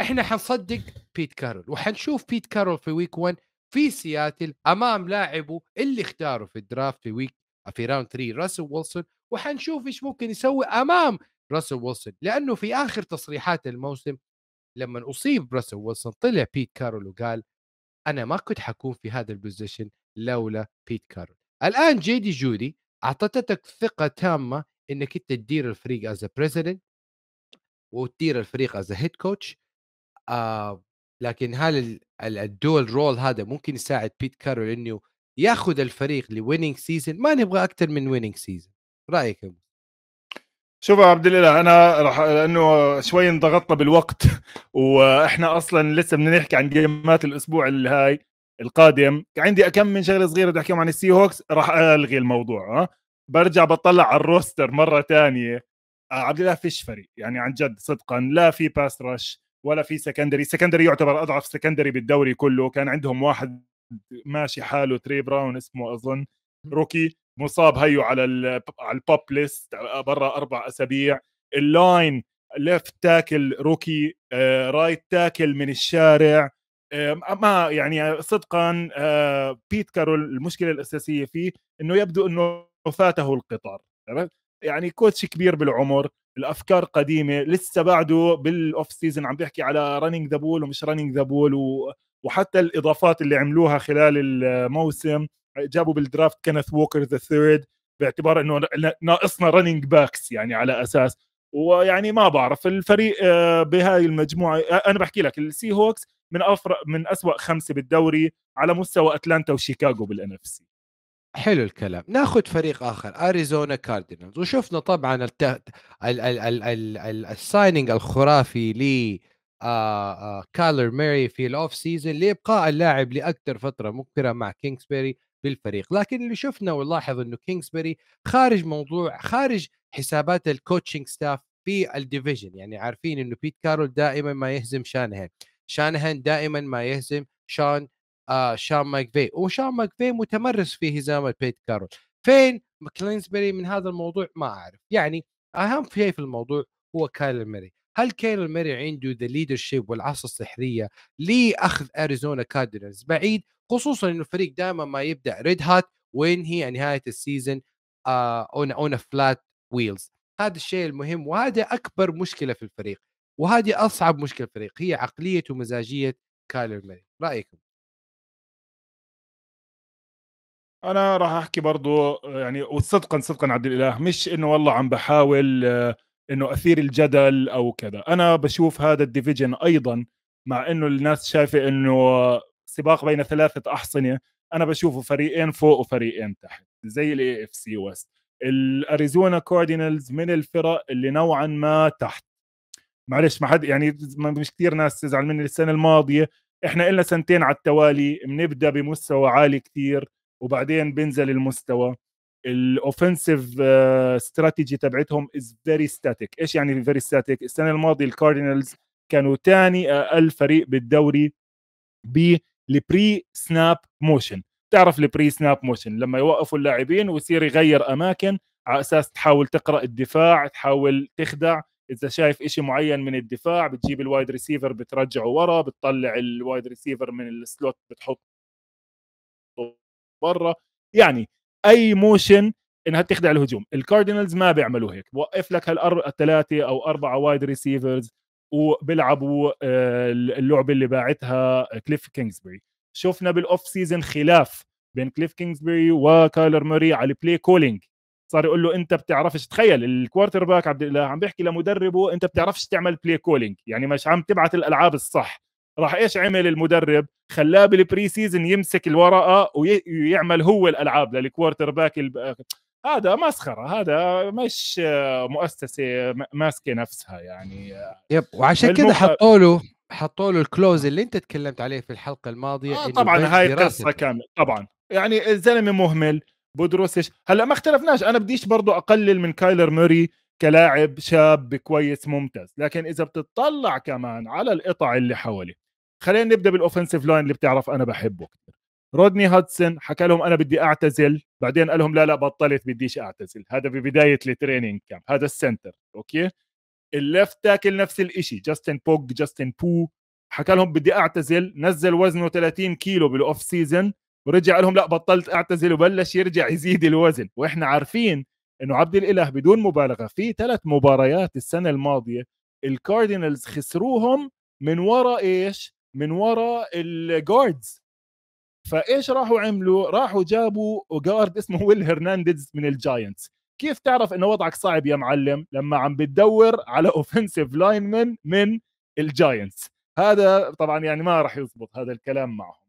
Speaker 1: احنا حنصدق بيت كارول وحنشوف بيت كارول في ويك 1 في سياتل امام لاعبه اللي اختاره في الدرافت في ويك في راوند 3 راسل ويلسون وحنشوف ايش ممكن يسوي امام راسل ويلسون لانه في اخر تصريحات الموسم لما اصيب راسل ويلسون طلع بيت كارول وقال انا ما كنت حكون في هذا البوزيشن لولا بيت كارول الان جيدي جودي اعطتك ثقه تامه انك انت تدير الفريق از بريزيدنت وتدير الفريق از هيد كوتش لكن هل الدول رول هذا ممكن يساعد بيت كارول انه ياخذ الفريق لويننج سيزون ما نبغى اكثر من ويننج سيزون رايك يا
Speaker 2: شوف يا عبد الاله انا رح لانه شوي انضغطنا بالوقت واحنا اصلا لسه بدنا نحكي عن جيمات الاسبوع الهاي القادم عندي كم من شغله صغيره بدي احكيهم عن السي هوكس راح الغي الموضوع ها برجع بطلع على الروستر مره تانية آه، عبد الله فيش فريق يعني عن جد صدقا لا في باس رش ولا في سكندري سكندري يعتبر اضعف سكندري بالدوري كله كان عندهم واحد ماشي حاله تري براون اسمه اظن روكي مصاب هيو على على البوب ليست برا اربع اسابيع اللاين ليفت تاكل روكي رايت تاكل من الشارع ما يعني صدقا آه، بيت كارول المشكله الاساسيه فيه انه يبدو انه فاته القطار يعني كوتش كبير بالعمر الافكار قديمه لسه بعده بالاوف سيزون عم بيحكي على رننج ذا بول ومش رننج ذا بول وحتى الاضافات اللي عملوها خلال الموسم جابوا بالدرافت كينيث ووكر ذا ثيرد باعتبار انه ناقصنا رننج باكس يعني على اساس ويعني ما بعرف الفريق آه، بهاي المجموعه آه، انا بحكي لك السي هوكس من افرق من اسوا خمسه بالدوري على مستوى اتلانتا وشيكاغو بالان اف سي
Speaker 1: حلو الكلام ناخذ فريق اخر اريزونا كاردينالز وشفنا طبعا الت... ال... ال... ال... ال... ال... السايننج الخرافي ل آه آه كالر ميري في الاوف سيزون لابقاء اللاعب لاكثر فتره مبكره مع كينغسبيري بالفريق لكن اللي شفنا ونلاحظ انه كينجزبري خارج موضوع خارج حسابات الكوتشنج ستاف في الديفيجن يعني عارفين انه بيت كارول دائما ما يهزم شانهان شانهان دائما ما يهزم شان آه شان ماكفي وشان ماكفي متمرس في هزام بيت كارول فين كلينزبري من هذا الموضوع ما اعرف يعني اهم شيء في الموضوع هو كايل ميري هل كايل ميري عنده ذا ليدرشيب والعصا السحريه لاخذ اريزونا كاردينالز بعيد خصوصا انه الفريق دائما ما يبدا ريد هات وينهي نهايه السيزون اون اون فلات ويلز هذا الشيء المهم وهذا اكبر مشكله في الفريق وهذه اصعب مشكله في الفريق هي عقليه ومزاجيه كايلر ميري رايكم
Speaker 2: انا راح احكي برضو يعني وصدقا صدقا عبد الاله مش انه والله عم بحاول آه، انه اثير الجدل او كذا انا بشوف هذا الديفيجن ايضا مع انه الناس شايفه انه سباق بين ثلاثه احصنه انا بشوفه فريقين فوق وفريقين تحت زي الـ AFC West الاريزونا كاردينالز من الفرق اللي نوعا ما تحت معلش ما حد يعني مش كثير ناس تزعل مني السنه الماضيه احنا إلنا سنتين على التوالي بنبدا بمستوى عالي كثير وبعدين بنزل المستوى الاوفنسيف استراتيجي آه، تبعتهم از فيري ستاتيك ايش يعني فيري ستاتيك السنه الماضيه الكاردينالز كانوا ثاني اقل فريق بالدوري البري سناب موشن تعرف البري سناب موشن لما يوقفوا اللاعبين ويصير يغير اماكن على اساس تحاول تقرا الدفاع تحاول تخدع اذا شايف إشي معين من الدفاع بتجيب الوايد ريسيفر بترجعه ورا بتطلع الوايد ريسيفر من السلوت بتحط برا يعني اي موشن انها تخدع الهجوم الكاردينالز ما بيعملوا هيك وقف لك هالثلاثه او اربعه وايد ريسيفرز وبيلعبوا آه، اللعبه اللي باعتها كليف كينجزبري شفنا بالاوف سيزون خلاف بين كليف كينجزبري وكايلر موري على البلاي كولينج صار يقول له انت بتعرفش تخيل الكوارتر باك عبد الله عم بيحكي لمدربه انت بتعرفش تعمل بلاي كولينج يعني مش عم تبعت الالعاب الصح راح ايش عمل المدرب خلاه بالبري سيزن يمسك الورقه ويعمل هو الالعاب للكوارتر باك هذا مسخره هذا مش مؤسسه
Speaker 1: ماسكه نفسها يعني يب وعشان كذا حطوا له حطوا له الكلوز اللي انت تكلمت عليه في الحلقه الماضيه آه طبعا هاي قصه كامله طبعا
Speaker 2: يعني الزلمه مهمل بودروسش هلا ما اختلفناش انا بديش برضو اقلل من كايلر موري كلاعب شاب كويس ممتاز لكن اذا بتطلع كمان على القطع اللي حواليه خلينا نبدا بالاوفنسيف لاين اللي بتعرف انا بحبه كثير رودني هادسون حكى لهم انا بدي اعتزل بعدين قال لهم لا لا بطلت بديش اعتزل هذا ببدايه التريننج كامب هذا السنتر اوكي الليفت تاكل نفس الشيء جاستن بوج جاستن بو حكى لهم بدي اعتزل نزل وزنه 30 كيلو بالاوف سيزون ورجع لهم لا بطلت اعتزل وبلش يرجع يزيد الوزن واحنا عارفين انه عبد الاله بدون مبالغه في ثلاث مباريات السنه الماضيه الكاردينالز خسروهم من وراء ايش؟ من وراء الجاردز فايش راحوا عملوا؟ راحوا جابوا جارد اسمه ويل هرنانديز من الجاينتس كيف تعرف انه وضعك صعب يا معلم لما عم بتدور على اوفنسيف لاين من الجاينتس هذا طبعا يعني ما راح يزبط هذا الكلام معهم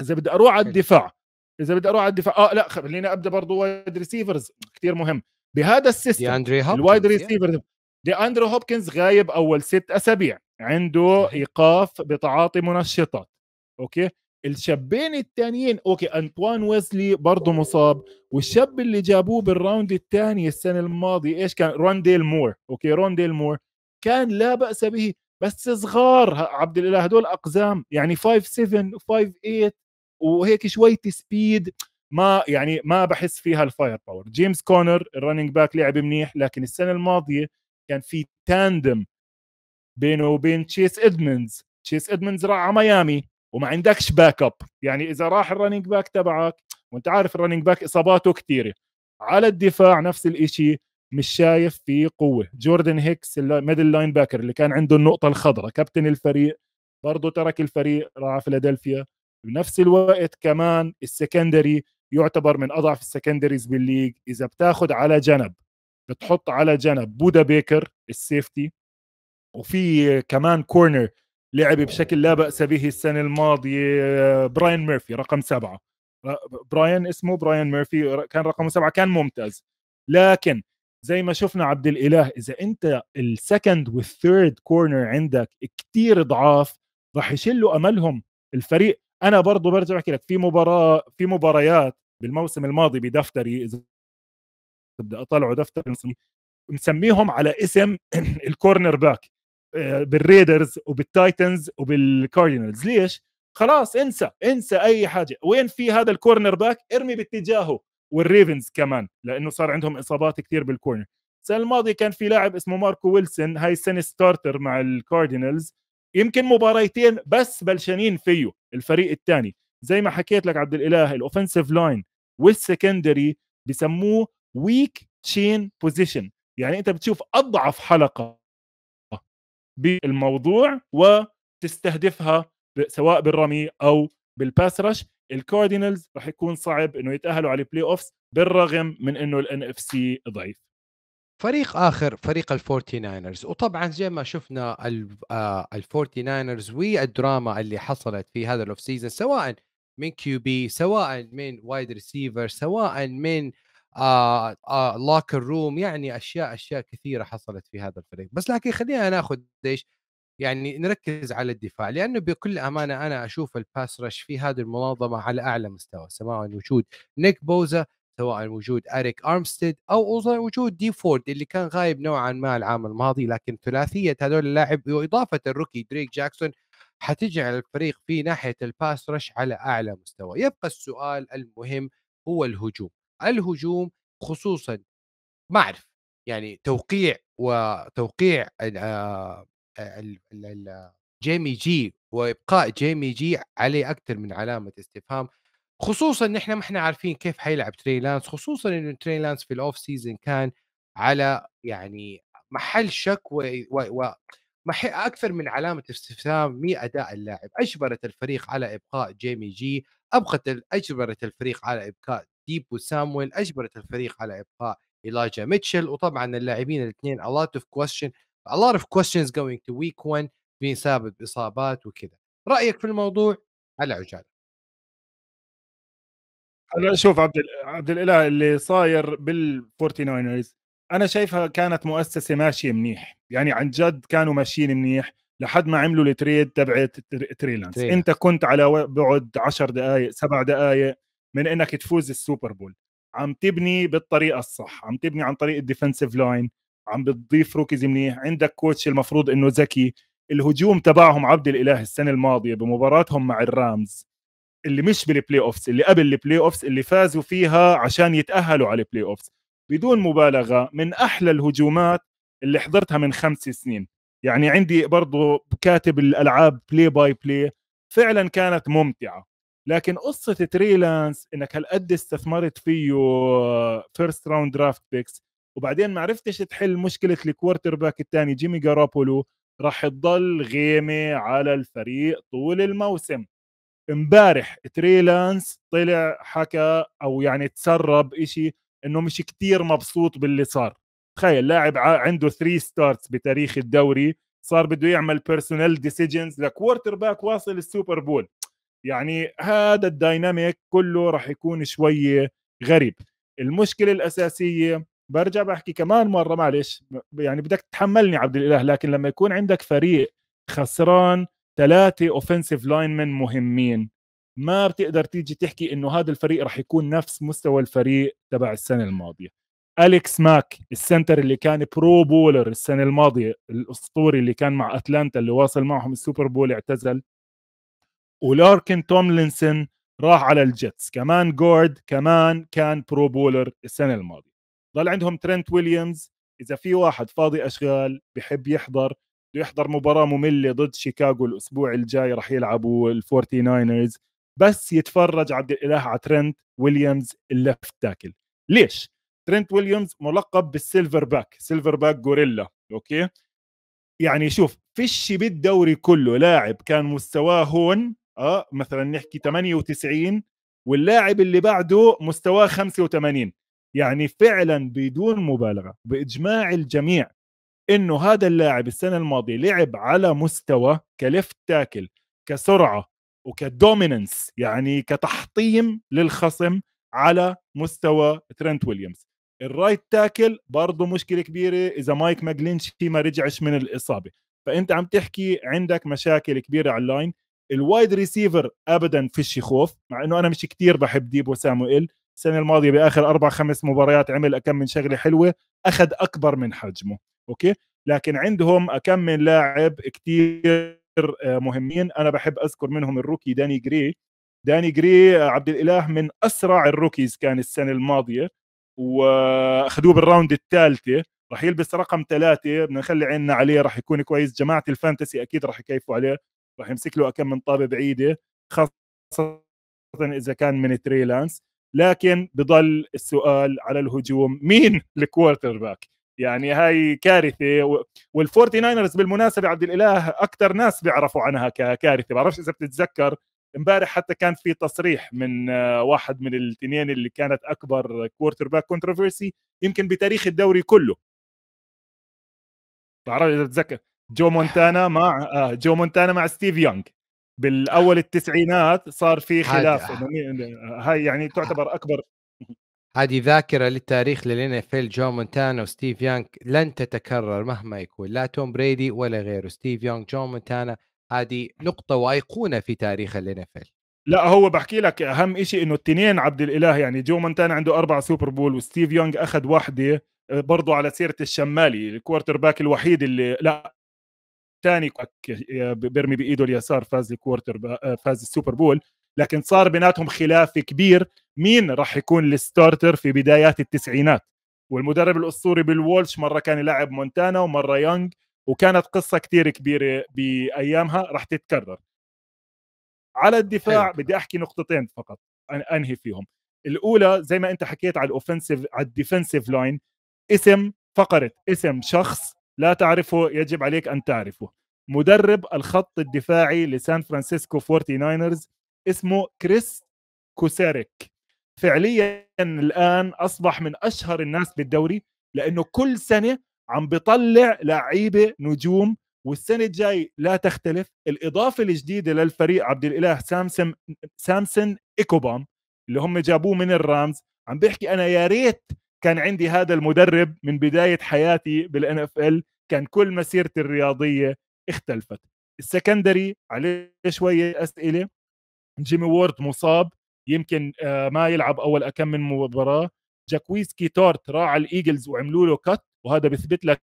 Speaker 2: اذا بدي اروح على الدفاع اذا بدي اروح على الدفاع اه لا خليني ابدا برضه وايد ريسيفرز كثير مهم بهذا السيستم الوايد ريسيفرز دي اندرو هوبكنز غايب اول ست اسابيع عنده ايقاف بتعاطي منشطات اوكي الشابين الثانيين اوكي انطوان ويزلي برضه مصاب والشاب اللي جابوه بالراوند الثاني السنه الماضيه ايش كان رونديل مور اوكي رونديل مور كان لا باس به بس صغار عبد الاله هدول اقزام يعني 5 7 5 8 وهيك شويه سبيد ما يعني ما بحس فيها الفاير باور جيمس كونر الرننج باك لعب منيح لكن السنه الماضيه كان في تاندم بينه وبين تشيس ادمنز تشيس ادمنز راح على ميامي وما عندكش باك اب يعني اذا راح الرننج باك تبعك وانت عارف الرننج باك اصاباته كثيره على الدفاع نفس الشيء مش شايف في قوه جوردن هيكس الميدل لاين باكر اللي كان عنده النقطه الخضراء كابتن الفريق برضه ترك الفريق راح فيلادلفيا بنفس الوقت كمان السكندري يعتبر من اضعف السكندريز بالليج اذا بتاخذ على جنب بتحط على جنب بودا بيكر السيفتي وفي كمان كورنر لعب بشكل لا باس به السنه الماضيه آه، براين ميرفي رقم سبعه براين اسمه براين ميرفي كان رقم سبعه كان ممتاز لكن زي ما شفنا عبد الاله اذا انت السكند والثيرد كورنر عندك كتير ضعاف راح يشلوا املهم الفريق انا برضه برجع بحكي لك في مباراه في مباريات بالموسم الماضي بدفتري اذا بدي اطلعه دفتر مسميهم على اسم الكورنر باك آه، بالريدرز وبالتايتنز وبالكاردينالز ليش خلاص انسى انسى اي حاجه وين في هذا الكورنر باك ارمي باتجاهه والريفنز كمان لانه صار عندهم اصابات كثير بالكورنر السنه الماضيه كان في لاعب اسمه ماركو ويلسون هاي السنه ستارتر مع الكاردينالز يمكن مباريتين بس بلشانين فيه الفريق الثاني زي ما حكيت لك عبد الاله الاوفنسيف لاين والسكندري بسموه ويك تشين بوزيشن يعني انت بتشوف اضعف حلقه بالموضوع وتستهدفها سواء بالرمي او بالباس رش الكاردينالز راح يكون صعب انه يتاهلوا
Speaker 1: على البلاي اوفز بالرغم من انه الان اف سي ضعيف فريق اخر فريق الفورتي ناينرز وطبعا زي ما شفنا الفورتي ناينرز آه، والدراما اللي حصلت في هذا الاوف سيزون سواء من كيو بي سواء من وايد ريسيفر سواء من آه آه لوكر روم يعني اشياء اشياء كثيره حصلت في هذا الفريق بس لكن خلينا ناخذ ايش يعني نركز على الدفاع لانه بكل امانه انا اشوف الباس رش في هذه المنظمه على اعلى مستوى سواء وجود نيك بوزا سواء وجود اريك ارمستيد او وجود دي فورد اللي كان غايب نوعا ما العام الماضي لكن ثلاثيه هذول اللاعب واضافه الروكي دريك جاكسون حتجعل الفريق في ناحيه الباس رش على اعلى مستوى يبقى السؤال المهم هو الهجوم الهجوم خصوصا ما اعرف يعني توقيع وتوقيع آه، جيمي جي وابقاء جيمي جي عليه اكثر من علامه استفهام خصوصا نحن ما احنا عارفين كيف حيلعب تري لانس خصوصا انه تري لانس في الاوف سيزون كان على يعني محل شك و, و... و... اكثر من علامه استفهام مي اداء اللاعب اجبرت الفريق على ابقاء جيمي جي ابقت اجبرت الفريق على ابقاء ديبو سامويل اجبرت الفريق على ابقاء إيلاجا ميتشل وطبعا اللاعبين الاثنين a lot of question a lot of questions going to week 1 بسبب اصابات وكذا رايك في الموضوع على عجاله انا شوف عبد
Speaker 2: عبد الاله اللي صاير بالفورتي ناينرز انا شايفها كانت مؤسسه ماشيه منيح يعني عن جد كانوا ماشيين منيح لحد ما عملوا التريد تبعت تريلانس انت كنت على بعد 10 دقائق سبع دقائق من انك تفوز السوبر بول عم تبني بالطريقه الصح عم تبني عن طريق الديفنسيف لاين عم بتضيف روكيز منيح عندك كوتش المفروض انه ذكي الهجوم تبعهم عبد الاله السنه الماضيه بمباراتهم مع الرامز اللي مش بالبلاي اوفس اللي قبل البلاي اوفس اللي فازوا فيها عشان يتاهلوا على البلاي اوفس بدون مبالغه من احلى الهجومات اللي حضرتها من خمس سنين يعني عندي برضو كاتب الالعاب بلاي باي بلاي فعلا كانت ممتعه لكن قصه تريلانس انك هالقد استثمرت فيه فيرست راوند درافت بيكس وبعدين ما عرفتش تحل مشكله الكوارتر باك الثاني جيمي جارابولو راح تضل غيمه على الفريق طول الموسم امبارح تريلانس طلع حكى او يعني تسرب إشي انه مش كتير مبسوط باللي صار تخيل لاعب عنده 3 ستارتس بتاريخ الدوري صار بده يعمل بيرسونال ديسيجنز لكوارتر باك واصل السوبر بول يعني هذا الدايناميك كله راح يكون شوي غريب المشكله الاساسيه برجع بحكي كمان مره معلش يعني بدك تحملني عبد الاله لكن لما يكون عندك فريق خسران ثلاثه اوفنسيف لاينمن مهمين ما بتقدر تيجي تحكي انه هذا الفريق راح يكون نفس مستوى الفريق تبع السنه الماضيه اليكس ماك السنتر اللي كان برو بولر السنه الماضيه الاسطوري اللي كان مع اتلانتا اللي واصل معهم السوبر بول اعتزل ولاركن توملينسون راح على الجيتس كمان جورد كمان كان برو بولر السنه الماضيه ضل عندهم ترنت ويليامز اذا في واحد فاضي اشغال بحب يحضر بده يحضر مباراه ممله ضد شيكاغو الاسبوع الجاي راح يلعبوا الفورتي ناينرز بس يتفرج عبد الاله على ترنت ويليامز اللفت تاكل ليش ترنت ويليامز ملقب بالسيلفر باك سيلفر باك غوريلا اوكي يعني شوف فيش بالدوري كله لاعب كان مستواه هون اه مثلا نحكي 98 واللاعب اللي بعده مستواه 85 يعني فعلا بدون مبالغه باجماع الجميع انه هذا اللاعب السنه الماضيه لعب على مستوى كلفت تاكل كسرعه وكدوميننس يعني كتحطيم للخصم على مستوى ترنت ويليامز الرايت تاكل برضه مشكله كبيره اذا مايك ماجلينشي ما رجعش من الاصابه فانت عم تحكي عندك مشاكل كبيره على اللاين الوايد ريسيفر ابدا فيش خوف مع انه انا مش كتير بحب ديبو سامويل السنه الماضيه باخر اربع خمس مباريات عمل اكم من شغله حلوه اخذ اكبر من حجمه اوكي لكن عندهم اكم من لاعب كتير آه، مهمين انا بحب اذكر منهم الروكي داني جري داني جري آه، عبد الاله من اسرع الروكيز كان السنه الماضيه واخذوه بالراوند الثالثه راح يلبس رقم ثلاثة بدنا نخلي عيننا عليه راح يكون كويس جماعة الفانتسي أكيد راح يكيفوا عليه راح يمسك له كم من طابه بعيده خاصه اذا كان من تريلانس لكن بضل السؤال على الهجوم مين الكوارتر باك يعني هاي كارثه والفورتي ناينرز بالمناسبه عبد الاله اكثر ناس بيعرفوا عنها ككارثه بعرفش اذا بتتذكر امبارح حتى كان في تصريح من آه، واحد من الاثنين اللي كانت اكبر كوارتر باك كونتروفيرسي يمكن بتاريخ الدوري كله بعرف اذا بتذكر جو مونتانا مع آه، جو مونتانا مع ستيف يونغ
Speaker 1: بالاول آه. التسعينات صار في خلاف
Speaker 2: يعني، هاي يعني تعتبر اكبر
Speaker 1: هذه ذاكره للتاريخ للان اف ال جو مونتانا وستيف يونغ لن تتكرر مهما يكون لا توم بريدي ولا غيره ستيف يونغ جو مونتانا هذه نقطه وايقونه في تاريخ الان اف ال
Speaker 2: لا هو بحكي لك اهم شيء انه التنين عبد الاله يعني جو مونتانا عنده اربع سوبر بول وستيف يونغ اخذ واحده آه، برضه على سيره الشمالي الكوارتر باك الوحيد اللي لا ثاني بيرمي بايده اليسار فاز الكوارتر آه، فاز السوبر بول لكن صار بيناتهم خلاف كبير مين راح يكون الستارتر في بدايات التسعينات والمدرب الاسطوري بالولش مره كان يلعب مونتانا ومره يونغ وكانت قصه كثير كبيره بايامها راح تتكرر على الدفاع حلو. بدي احكي نقطتين فقط انهي فيهم الاولى زي ما انت حكيت على الاوفنسيف على الديفنسيف لاين اسم فقره اسم شخص لا تعرفه يجب عليك أن تعرفه مدرب الخط الدفاعي لسان فرانسيسكو 49رز اسمه كريس كوسيريك فعليا الآن أصبح من أشهر الناس بالدوري لأنه كل سنة عم بطلع لعيبة نجوم والسنة الجاي لا تختلف الإضافة الجديدة للفريق عبد الإله سامسون سامسون إيكوبام اللي هم جابوه من الرامز عم بيحكي أنا يا ريت كان عندي هذا المدرب من بدايه حياتي بالان اف ال كان كل مسيرتي الرياضيه اختلفت السكندري عليه شويه اسئله جيمي وورد مصاب يمكن آه، ما يلعب اول اكم من مباراه جاكويسكي كيتورت راعى الايجلز وعملوا له كت وهذا بثبت لك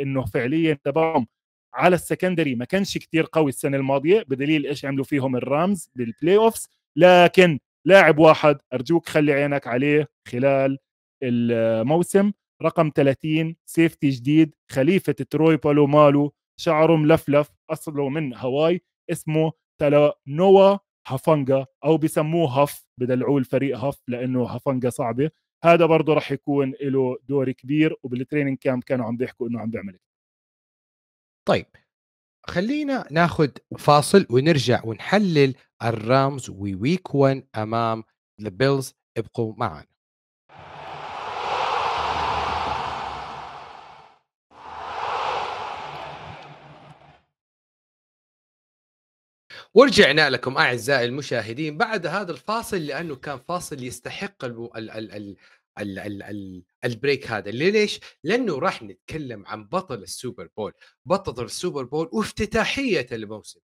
Speaker 2: انه فعليا تبعهم على السكندري ما كانش كتير قوي السنه الماضيه بدليل ايش عملوا فيهم الرامز بالبلاي اوفز لكن لاعب واحد ارجوك خلي عينك عليه خلال الموسم رقم 30 سيفتي جديد خليفه تروي بالو مالو شعره ملفلف اصله من هاواي اسمه تلا نوا هافانجا او بسموه هف بدلعوه الفريق هف لانه هافانجا صعبه هذا برضه رح يكون له دور كبير وبالتريننج كامب كانوا عم بيحكوا انه عم بيعمل
Speaker 1: طيب خلينا ناخذ فاصل ونرجع ونحلل الرامز وويك 1 امام البيلز ابقوا معنا ورجعنا لكم اعزائي المشاهدين بعد هذا الفاصل لانه كان فاصل يستحق ال ال ال ال البريك هذا اللي ليش؟ لانه راح نتكلم عن بطل السوبر بول، بطل السوبر بول وافتتاحيه الموسم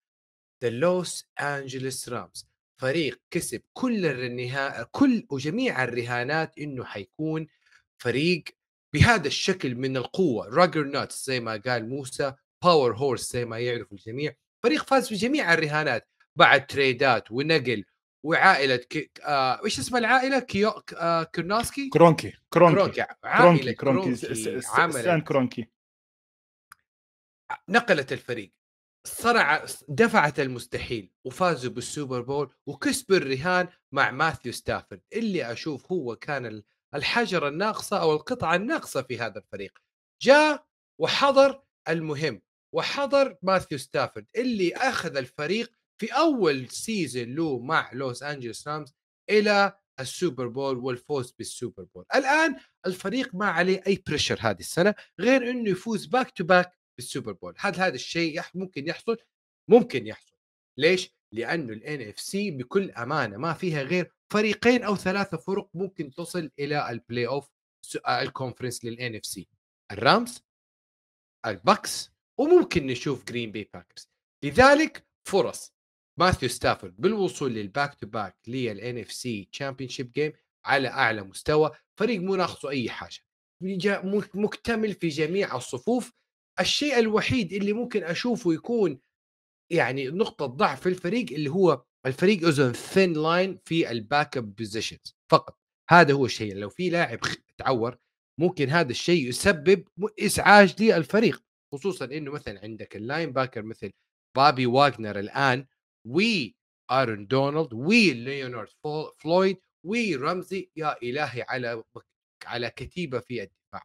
Speaker 1: ذا لوس انجلوس رامز فريق كسب كل النها... كل وجميع الرهانات انه حيكون فريق بهذا الشكل من القوه راجر نوتس زي ما قال موسى باور هورس زي ما يعرف الجميع فريق فاز بجميع الرهانات بعد تريدات ونقل وعائله كي... آه... وش اسم العائله كيو... آه... كرونسكي كرونكي كرونكي كرونكي عائلة كرونكي, كرونكي. كرونكي. عملت... سان كرونكي نقلت الفريق صرع دفعت المستحيل وفازوا بالسوبر بول وكسبوا الرهان مع ماثيو ستافرد اللي اشوف هو كان الحجر الناقصه او القطعه الناقصه في هذا الفريق جاء وحضر المهم وحضر ماثيو ستافرد اللي اخذ الفريق في اول سيزون له مع لوس انجلوس رامز الى السوبر بول والفوز بالسوبر بول الان الفريق ما عليه اي بريشر هذه السنه غير انه يفوز باك تو باك بالسوبر بول هل هذا الشيء ممكن يحصل ممكن يحصل ليش لانه الان اف سي بكل امانه ما فيها غير فريقين او ثلاثه فرق ممكن تصل الى البلاي اوف الكونفرنس للان اف سي الرامز البكس وممكن نشوف جرين بي باكرز لذلك فرص ماثيو ستافورد بالوصول للباك تو باك للان اف سي تشامبيون شيب جيم على اعلى مستوى فريق مو ناقصه اي حاجه مكتمل في جميع الصفوف الشيء الوحيد اللي ممكن اشوفه يكون يعني نقطة ضعف في الفريق اللي هو الفريق اذن ثين لاين في الباك اب بوزيشنز فقط هذا هو الشيء لو في لاعب تعور ممكن هذا الشيء يسبب ازعاج للفريق خصوصا انه مثلا عندك اللاين باكر مثل بابي واجنر الان وي ارون دونالد وي ليونارد فلويد وي رمزي يا الهي على على كتيبه في الدفاع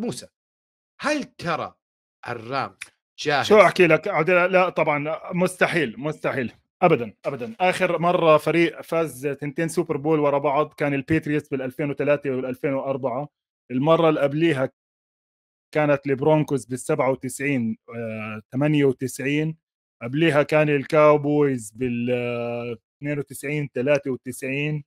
Speaker 1: موسى هل ترى الرام جاهز شو احكي
Speaker 2: لك لا طبعا مستحيل مستحيل ابدا ابدا اخر مره فريق فاز تنتين سوبر بول ورا بعض كان البيتريتس بال 2003 وال 2004 المره اللي قبليها كانت البرونكوز بال 97 98 قبليها كان الكاوبويز بال 92 93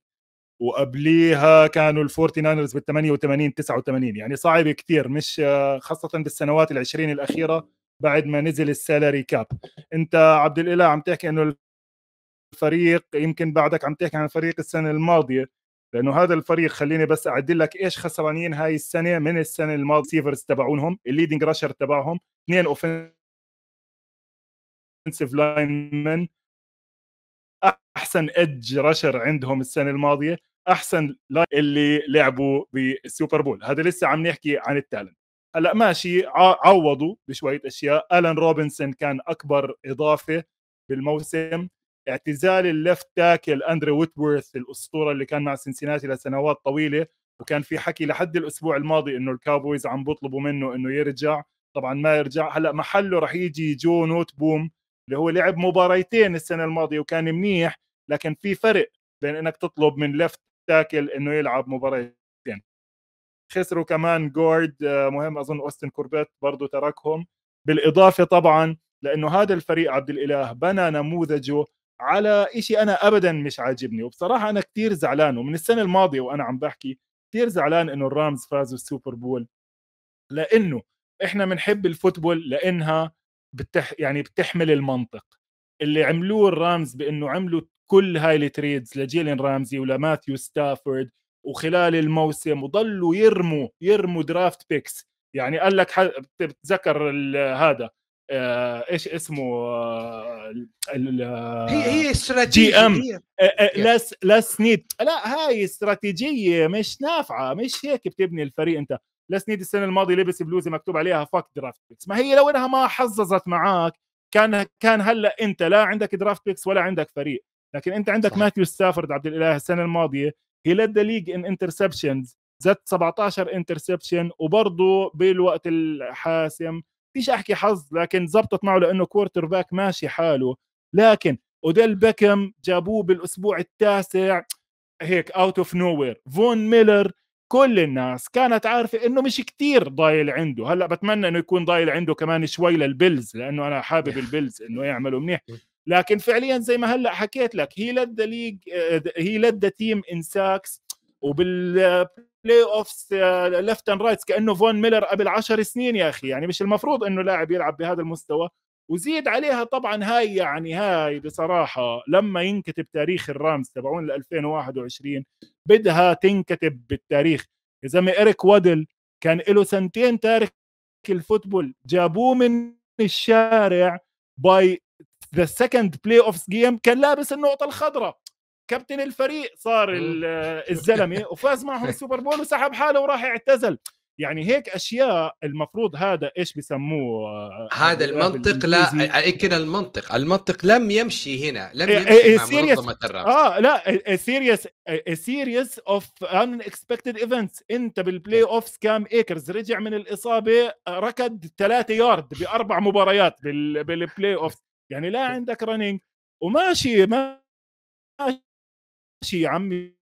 Speaker 2: وقبليها كانوا الفورتي ناينرز بال 88 89 يعني صعب كثير مش خاصه بالسنوات ال20 الاخيره بعد ما نزل السالري كاب انت عبد الاله عم تحكي انه الفريق يمكن بعدك عم تحكي عن فريق السنه الماضيه لانه هذا الفريق خليني بس اعدل لك ايش خسرانين هاي السنه من السنه الماضيه سيفرز تبعونهم الليدنج راشر تبعهم اثنين اوفنس الاوفنسيف لاين من احسن ادج رشر عندهم السنه الماضيه احسن لاين اللي لعبوا بالسوبر بول هذا لسه عم نحكي عن التالنت هلا ماشي عوضوا بشويه اشياء الان روبنسون كان اكبر اضافه بالموسم اعتزال اللفت تاكل اندري ويتورث الاسطوره اللي كان مع سنسيناتي لسنوات طويله وكان في حكي لحد الاسبوع الماضي انه الكابويز عم بيطلبوا منه انه يرجع طبعا ما يرجع هلا محله رح يجي جو نوت بوم اللي هو لعب مباريتين السنه الماضيه وكان منيح لكن في فرق بين انك تطلب من ليفت تاكل انه يلعب مباريتين خسروا كمان جورد آه، مهم اظن اوستن كوربيت برضه تركهم بالاضافه طبعا لانه هذا الفريق عبد الاله بنى نموذجه على شيء انا ابدا مش عاجبني وبصراحه انا كثير زعلان ومن السنه الماضيه وانا عم بحكي كثير زعلان انه الرامز فازوا السوبر بول لانه احنا بنحب الفوتبول لانها بتح يعني بتحمل المنطق اللي عملوه الرامز بانه عملوا كل هاي التريدز لجيلين رامزي ولماثيو ستافورد وخلال الموسم وضلوا يرموا يرموا درافت بيكس يعني قال لك بتذكر هذا آه ايش اسمه آه هي هي آه، استراتيجيه جي ام لاس لاس نيد لا هاي استراتيجيه مش نافعه مش هيك بتبني الفريق انت لسنيد السنه الماضيه لبس بلوزه مكتوب عليها فاك درافت بيكس ما هي لو انها ما حظظت معاك كان كان هلا انت لا عندك درافت بيكس ولا عندك فريق لكن انت عندك صح. ماثيو ستافورد عبد الاله السنه الماضيه هي لد ذا ليج ان انترسبشنز زت 17 انترسبشن وبرضه بالوقت الحاسم فيش احكي حظ لكن زبطت معه لانه كوارتر باك ماشي حاله لكن اوديل بيكم جابوه بالاسبوع التاسع هيك اوت اوف نو وير فون ميلر كل الناس كانت عارفة انه مش كتير ضايل عنده هلا بتمنى انه يكون ضايل عنده كمان شوي للبلز لانه انا حابب البلز انه يعملوا منيح لكن فعليا زي ما هلا حكيت لك هي لدى ذا ليج آه، هي لدى ذا تيم ان ساكس وبال بلاي اوفس ليفت اند رايتس كانه فون ميلر قبل عشر سنين يا اخي يعني مش المفروض انه لاعب يلعب بهذا المستوى وزيد عليها طبعا هاي يعني هاي بصراحه لما ينكتب تاريخ الرامز تبعون ل 2021 بدها تنكتب بالتاريخ يا زلمه إريك وادل كان له سنتين تارك الفوتبول جابوه من الشارع باي ذا سكند بلاي اوف جيم كان لابس النقطه الخضراء كابتن الفريق صار الزلمه وفاز معهم السوبر بول وسحب حاله وراح اعتزل يعني هيك اشياء المفروض
Speaker 1: هذا ايش بسموه آه، هذا آه، المنطق لا يمكن المنطق المنطق لم يمشي هنا لم إيه، إيه، يمشي مع إيه، منظمه الرابط اه لا سيريس سيريس
Speaker 2: اوف ان اكسبكتد ايفنتس انت بالبلاي اوف كام ايكرز رجع من الاصابه آه، ركض ثلاثة يارد باربع مباريات بالبلاي اوف يعني لا عندك رننج وماشي ماشي يا عمي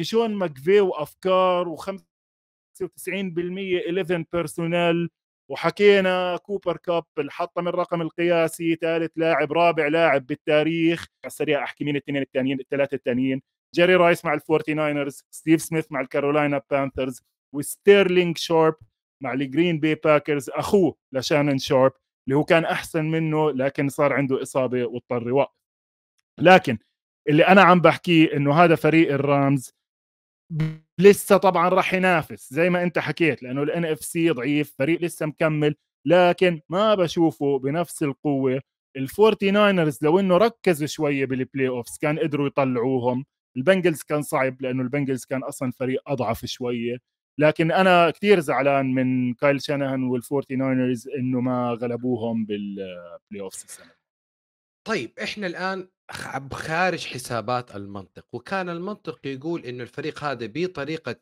Speaker 2: شون ماكفي وافكار وخمس 95% 11 بيرسونال وحكينا كوبر كاب الحطم الرقم القياسي ثالث لاعب رابع لاعب بالتاريخ على السريع احكي مين الاثنين الثانيين الثلاثه الثانيين جيري رايس مع الفورتي ناينرز ستيف سميث مع الكارولاينا بانثرز وستيرلينج شارب مع الجرين بي باكرز اخوه لشانن شارب اللي هو كان احسن منه لكن صار عنده اصابه واضطر يوقف لكن اللي انا عم بحكيه انه هذا فريق الرامز لسه طبعا راح ينافس زي ما انت حكيت لانه الان اف سي ضعيف فريق لسه مكمل لكن ما بشوفه بنفس القوه الفورتي ناينرز لو انه ركزوا شويه بالبلاي اوفز كان قدروا يطلعوهم البنجلز كان صعب لانه البنجلز كان اصلا فريق اضعف شويه لكن انا كثير زعلان من كايل شانهان والفورتي ناينرز انه ما غلبوهم بالبلاي اوفز السنه
Speaker 1: طيب احنا الان خارج حسابات المنطق وكان المنطق يقول انه الفريق هذا بطريقه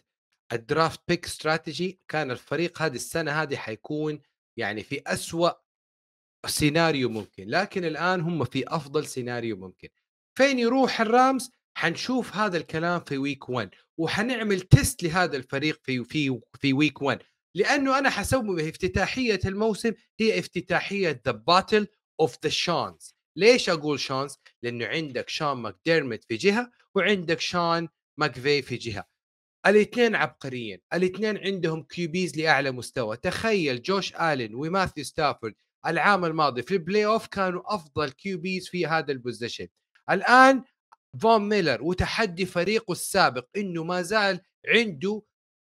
Speaker 1: الدرافت بيك استراتيجي كان الفريق هذه السنه هذه حيكون يعني في أسوأ سيناريو ممكن لكن الان هم في افضل سيناريو ممكن فين يروح الرامز حنشوف هذا الكلام في ويك 1 وحنعمل تيست لهذا الفريق في في في ويك 1 لانه انا حسوي افتتاحيه الموسم هي افتتاحيه ذا باتل اوف ذا شانز ليش اقول شانس؟ لانه عندك شان ماكديرمت في جهه وعندك شان ماكفي في جهه. الاثنين عبقريين، الاثنين عندهم كيوبيز لاعلى مستوى، تخيل جوش الين وماثيو ستافورد العام الماضي في البلاي اوف كانوا افضل كيوبيز في هذا البوزيشن. الان فون ميلر وتحدي فريقه السابق انه ما زال عنده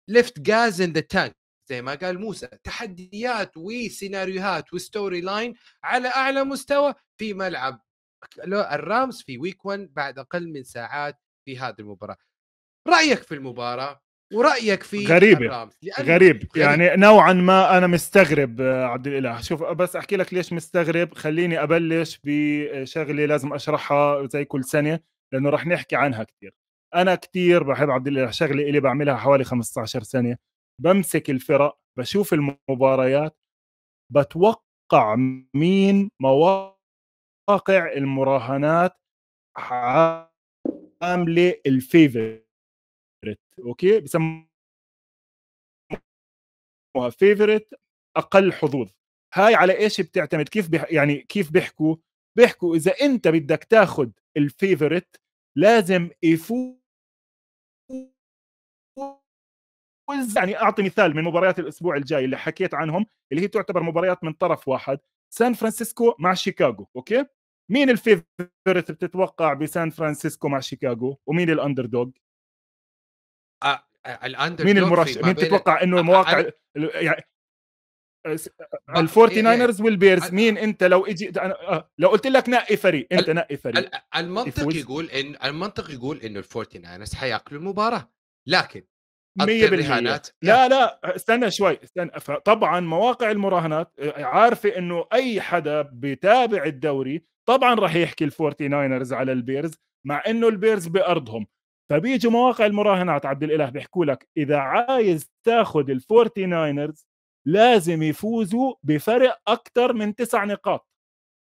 Speaker 1: ليفت جاز ان ذا تانك زي ما قال موسى تحديات وسيناريوهات وستوري لاين على اعلى مستوى في ملعب الرامز في ويك 1 بعد اقل من ساعات في هذه المباراه رايك في المباراه ورايك في يعني، غريب غريب يعني
Speaker 2: نوعا ما انا مستغرب عبد الاله شوف بس احكي لك ليش مستغرب خليني ابلش بشغله لازم اشرحها زي كل سنه لانه راح نحكي عنها كثير انا كثير بحب عبد الاله شغله اللي بعملها حوالي 15 سنه بمسك الفرق بشوف المباريات بتوقع مين مواقع المراهنات عامله الفيفورت اوكي بسموها فيفورت اقل حظوظ هاي على ايش بتعتمد كيف بح... يعني كيف بيحكوا بيحكوا اذا انت بدك تاخذ الفيفورت لازم يفوز يعني اعطي مثال من مباريات الاسبوع الجاي اللي حكيت عنهم اللي هي تعتبر مباريات من طرف واحد سان فرانسيسكو مع شيكاغو اوكي مين الفيفورت بتتوقع بسان فرانسيسكو مع شيكاغو ومين الاندر دوغ
Speaker 1: آه، آه، الاندر مين المرشح مين تتوقع انه المواقع يعني الفورتي ناينرز
Speaker 2: والبيرز مين انت لو اجي آه، لو قلت لك نقي فريق انت
Speaker 1: نقي فريق المنطق يقول ان المنطق يقول انه الفورتي ناينرز حياكلوا المباراه لكن 100%
Speaker 2: لا لا استنى شوي استنى طبعا مواقع المراهنات آه، عارفه انه اي حدا بتابع الدوري طبعا راح يحكي الفورتي ناينرز على البيرز مع انه البيرز بارضهم فبيجوا مواقع المراهنات عبد الاله بيحكوا لك اذا عايز تاخذ الفورتي ناينرز لازم يفوزوا بفرق اكثر من تسع نقاط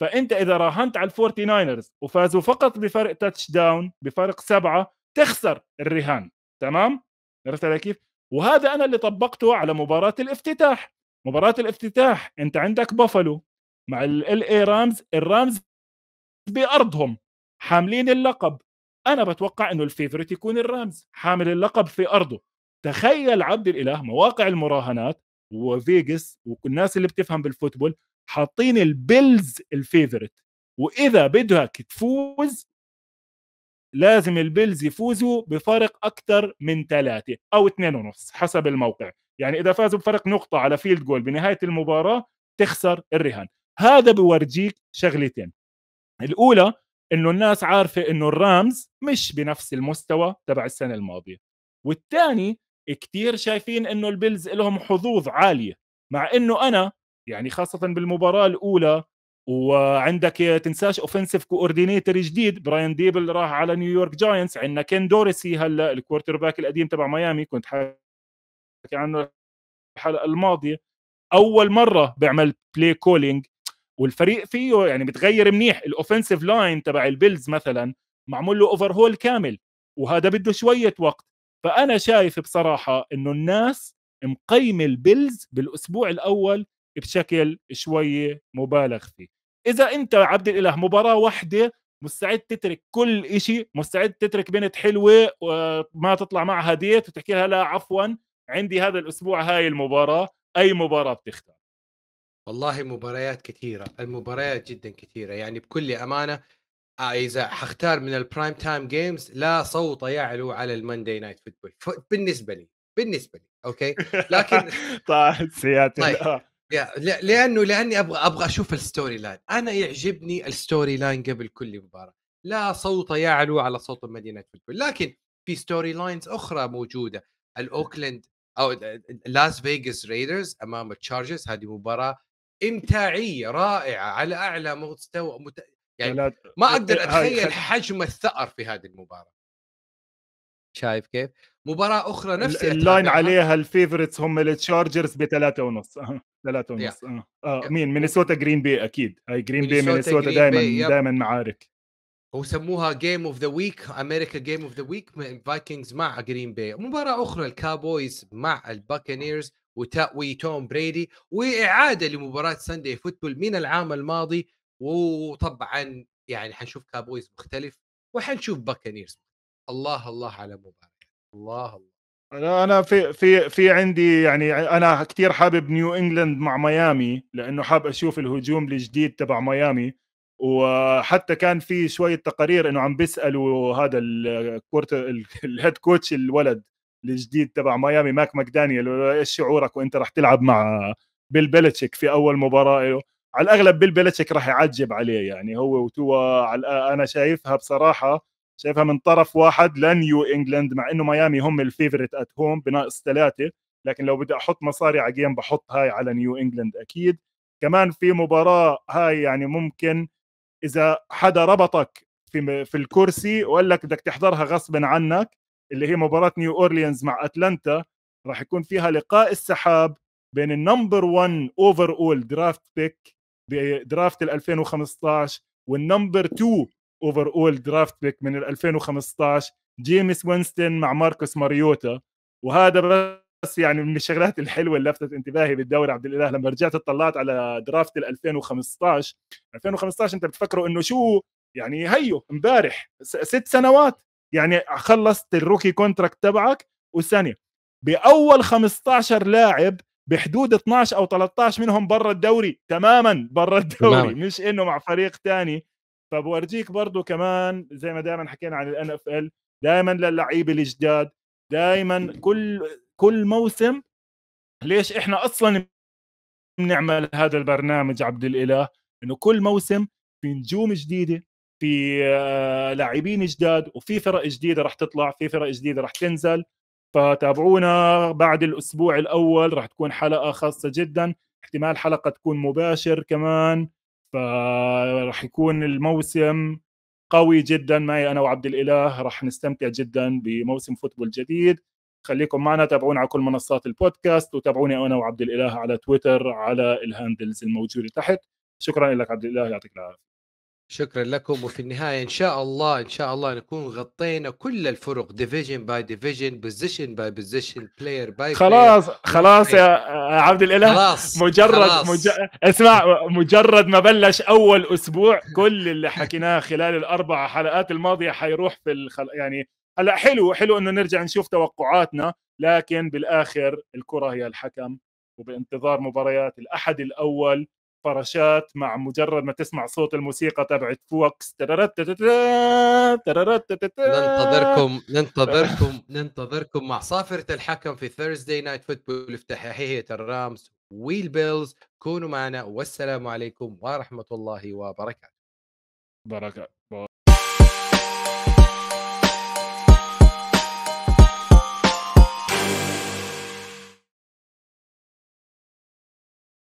Speaker 2: فانت اذا راهنت على الفورتي ناينرز وفازوا فقط بفرق تاتش داون بفرق سبعه تخسر الرهان تمام عرفت علي كيف؟ وهذا انا اللي طبقته على مباراه الافتتاح مباراه الافتتاح انت عندك بافلو مع ال اي رامز الرامز بارضهم حاملين اللقب انا بتوقع انه الفيفوريت يكون الرامز حامل اللقب في ارضه تخيل عبد الاله مواقع المراهنات وفيجس والناس اللي بتفهم بالفوتبول حاطين البيلز الفيفوريت واذا بدك تفوز لازم البيلز يفوزوا بفرق اكثر من ثلاثه او اثنين ونص حسب الموقع يعني اذا فازوا بفرق نقطه على فيلد جول بنهايه المباراه تخسر الرهان هذا بورجيك شغلتين الاولى انه الناس عارفه انه الرامز مش بنفس المستوى تبع السنه الماضيه والثاني كثير شايفين انه البيلز لهم حظوظ عاليه مع انه انا يعني خاصه بالمباراه الاولى وعندك تنساش اوفنسيف كوردينيتور جديد براين ديبل راح على نيويورك جاينتس عندنا كين دوريسي هلا الكوارتر باك القديم تبع ميامي كنت حاكي عنه الحلقه الماضيه اول مره بيعمل بلاي كولينج والفريق فيه يعني بتغير منيح الاوفنسيف لاين تبع البيلز مثلا معمول له اوفر هول كامل وهذا بده شويه وقت فانا شايف بصراحه انه الناس مقيمه البيلز بالاسبوع الاول بشكل شوي مبالغ فيه اذا انت عبد الاله مباراه واحده مستعد تترك كل إشي مستعد تترك بنت حلوة وما تطلع معها
Speaker 1: ديت وتحكي لها لا عفوا عندي هذا الأسبوع هاي المباراة أي مباراة بتختار والله مباريات كثيرة المباريات جدا كثيرة يعني بكل أمانة آه، إذا حختار من البرايم تايم جيمز لا صوت يعلو على الماندي نايت فوتبول بالنسبة لي بالنسبة لي أوكي لكن طيب سيادة طيب. لانه لاني ابغى ابغى اشوف الستوري لاين انا يعجبني الستوري لاين قبل كل مباراه لا صوت يعلو على صوت مدينه فلفل لكن في ستوري لاينز اخرى موجوده الاوكلاند او لاس فيغاس ريدرز امام التشارجرز هذه مباراه امتاعيه رائعه على اعلى مستوى مت... يعني ما إيه، اقدر إيه، اتخيل حجم الثار في هذه المباراه شايف كيف؟ مباراه اخرى نفس اللاين عليها
Speaker 2: الفيفورتس هم التشارجرز بثلاثة ونص ثلاثة ونص yeah. آه. آه. مين مينيسوتا جرين بي اكيد هاي جرين بي مينيسوتا دائما دائما معارك
Speaker 1: وسموها جيم اوف ذا ويك امريكا جيم اوف ذا ويك فايكنجز مع جرين بي مباراه اخرى الكابويز مع الباكنيرز وتأوي توم بريدي واعاده لمباراه ساندي فوتبول من العام الماضي وطبعا يعني حنشوف كابويز مختلف وحنشوف باكنيرز الله الله على مباراه الله الله
Speaker 2: انا انا في في في عندي يعني انا كثير حابب نيو انجلاند مع ميامي لانه حاب اشوف الهجوم الجديد تبع ميامي وحتى كان في شويه تقارير انه عم بيسالوا هذا الكورت الهيد كوتش الولد الجديد تبع ميامي ماك ماكدانيال ايش شعورك وانت رح تلعب مع بيل بيلتشيك في اول مباراه على الاغلب بيل بيلتشيك راح يعجب عليه يعني هو وتوا انا شايفها بصراحه شايفها من طرف واحد لنيو انجلاند مع انه ميامي هم الفيفوريت ات هوم بناقص ثلاثه لكن لو بدي احط مصاري على جيم بحط هاي على نيو انجلاند اكيد كمان في مباراه هاي يعني ممكن اذا حدا ربطك في في الكرسي وقال لك بدك تحضرها غصبا عنك اللي هي مباراه نيو اورليانز مع اتلانتا راح يكون فيها لقاء السحاب بين النمبر 1 اوفر اول درافت بيك بدرافت ال 2015 والنمبر 2 اوفر اول درافت بيك من 2015 جيمس وينستون مع ماركوس ماريوتا وهذا بس يعني من الشغلات الحلوه اللي لفتت انتباهي بالدوري عبد الاله لما رجعت اطلعت على درافت 2015 2015 انت بتفكروا انه شو يعني هيو امبارح ست سنوات يعني خلصت الروكي كونتراكت تبعك وثانيه باول 15 لاعب بحدود 12 او 13 منهم برا الدوري تماما برا الدوري تمام. مش انه مع فريق ثاني فبورجيك برضو كمان زي ما دائما حكينا عن الان اف ال دائما للعيبه الجداد دائما كل كل موسم ليش احنا اصلا بنعمل هذا البرنامج عبد الاله انه كل موسم في نجوم جديده في آه، لاعبين جداد وفي فرق جديده رح تطلع في فرق جديده رح تنزل فتابعونا بعد الاسبوع الاول رح تكون حلقه خاصه جدا احتمال حلقه تكون مباشر كمان فراح يكون الموسم قوي جدا معي انا وعبد الاله راح نستمتع جدا بموسم فوتبول جديد خليكم معنا تابعونا على كل منصات البودكاست وتابعوني انا وعبد الاله على تويتر على الهاندلز الموجوده تحت شكرا لك عبد الاله يعطيك العافيه
Speaker 1: شكرا لكم وفي النهايه ان شاء الله ان شاء الله نكون غطينا كل الفرق ديفيجن باي ديفيجن بوزيشن باي بوزيشن بلاير باي خلاص خلاص يا عبد الاله خلاص مجرد خلاص. مج...
Speaker 2: اسمع مجرد ما بلش اول اسبوع كل اللي حكيناه خلال الاربع حلقات الماضيه حيروح في الخل... يعني هلا حلو حلو انه نرجع نشوف توقعاتنا لكن بالاخر الكره هي الحكم وبانتظار مباريات الاحد الاول فراشات مع مجرد ما تسمع صوت الموسيقى تبعت فوكس ننتظركم ننتظركم
Speaker 1: ننتظركم مع صافرة الحكم في ثيرزداي نايت فوتبول افتتاحية الرامز ويل بيلز كونوا معنا والسلام عليكم ورحمة الله وبركاته بركات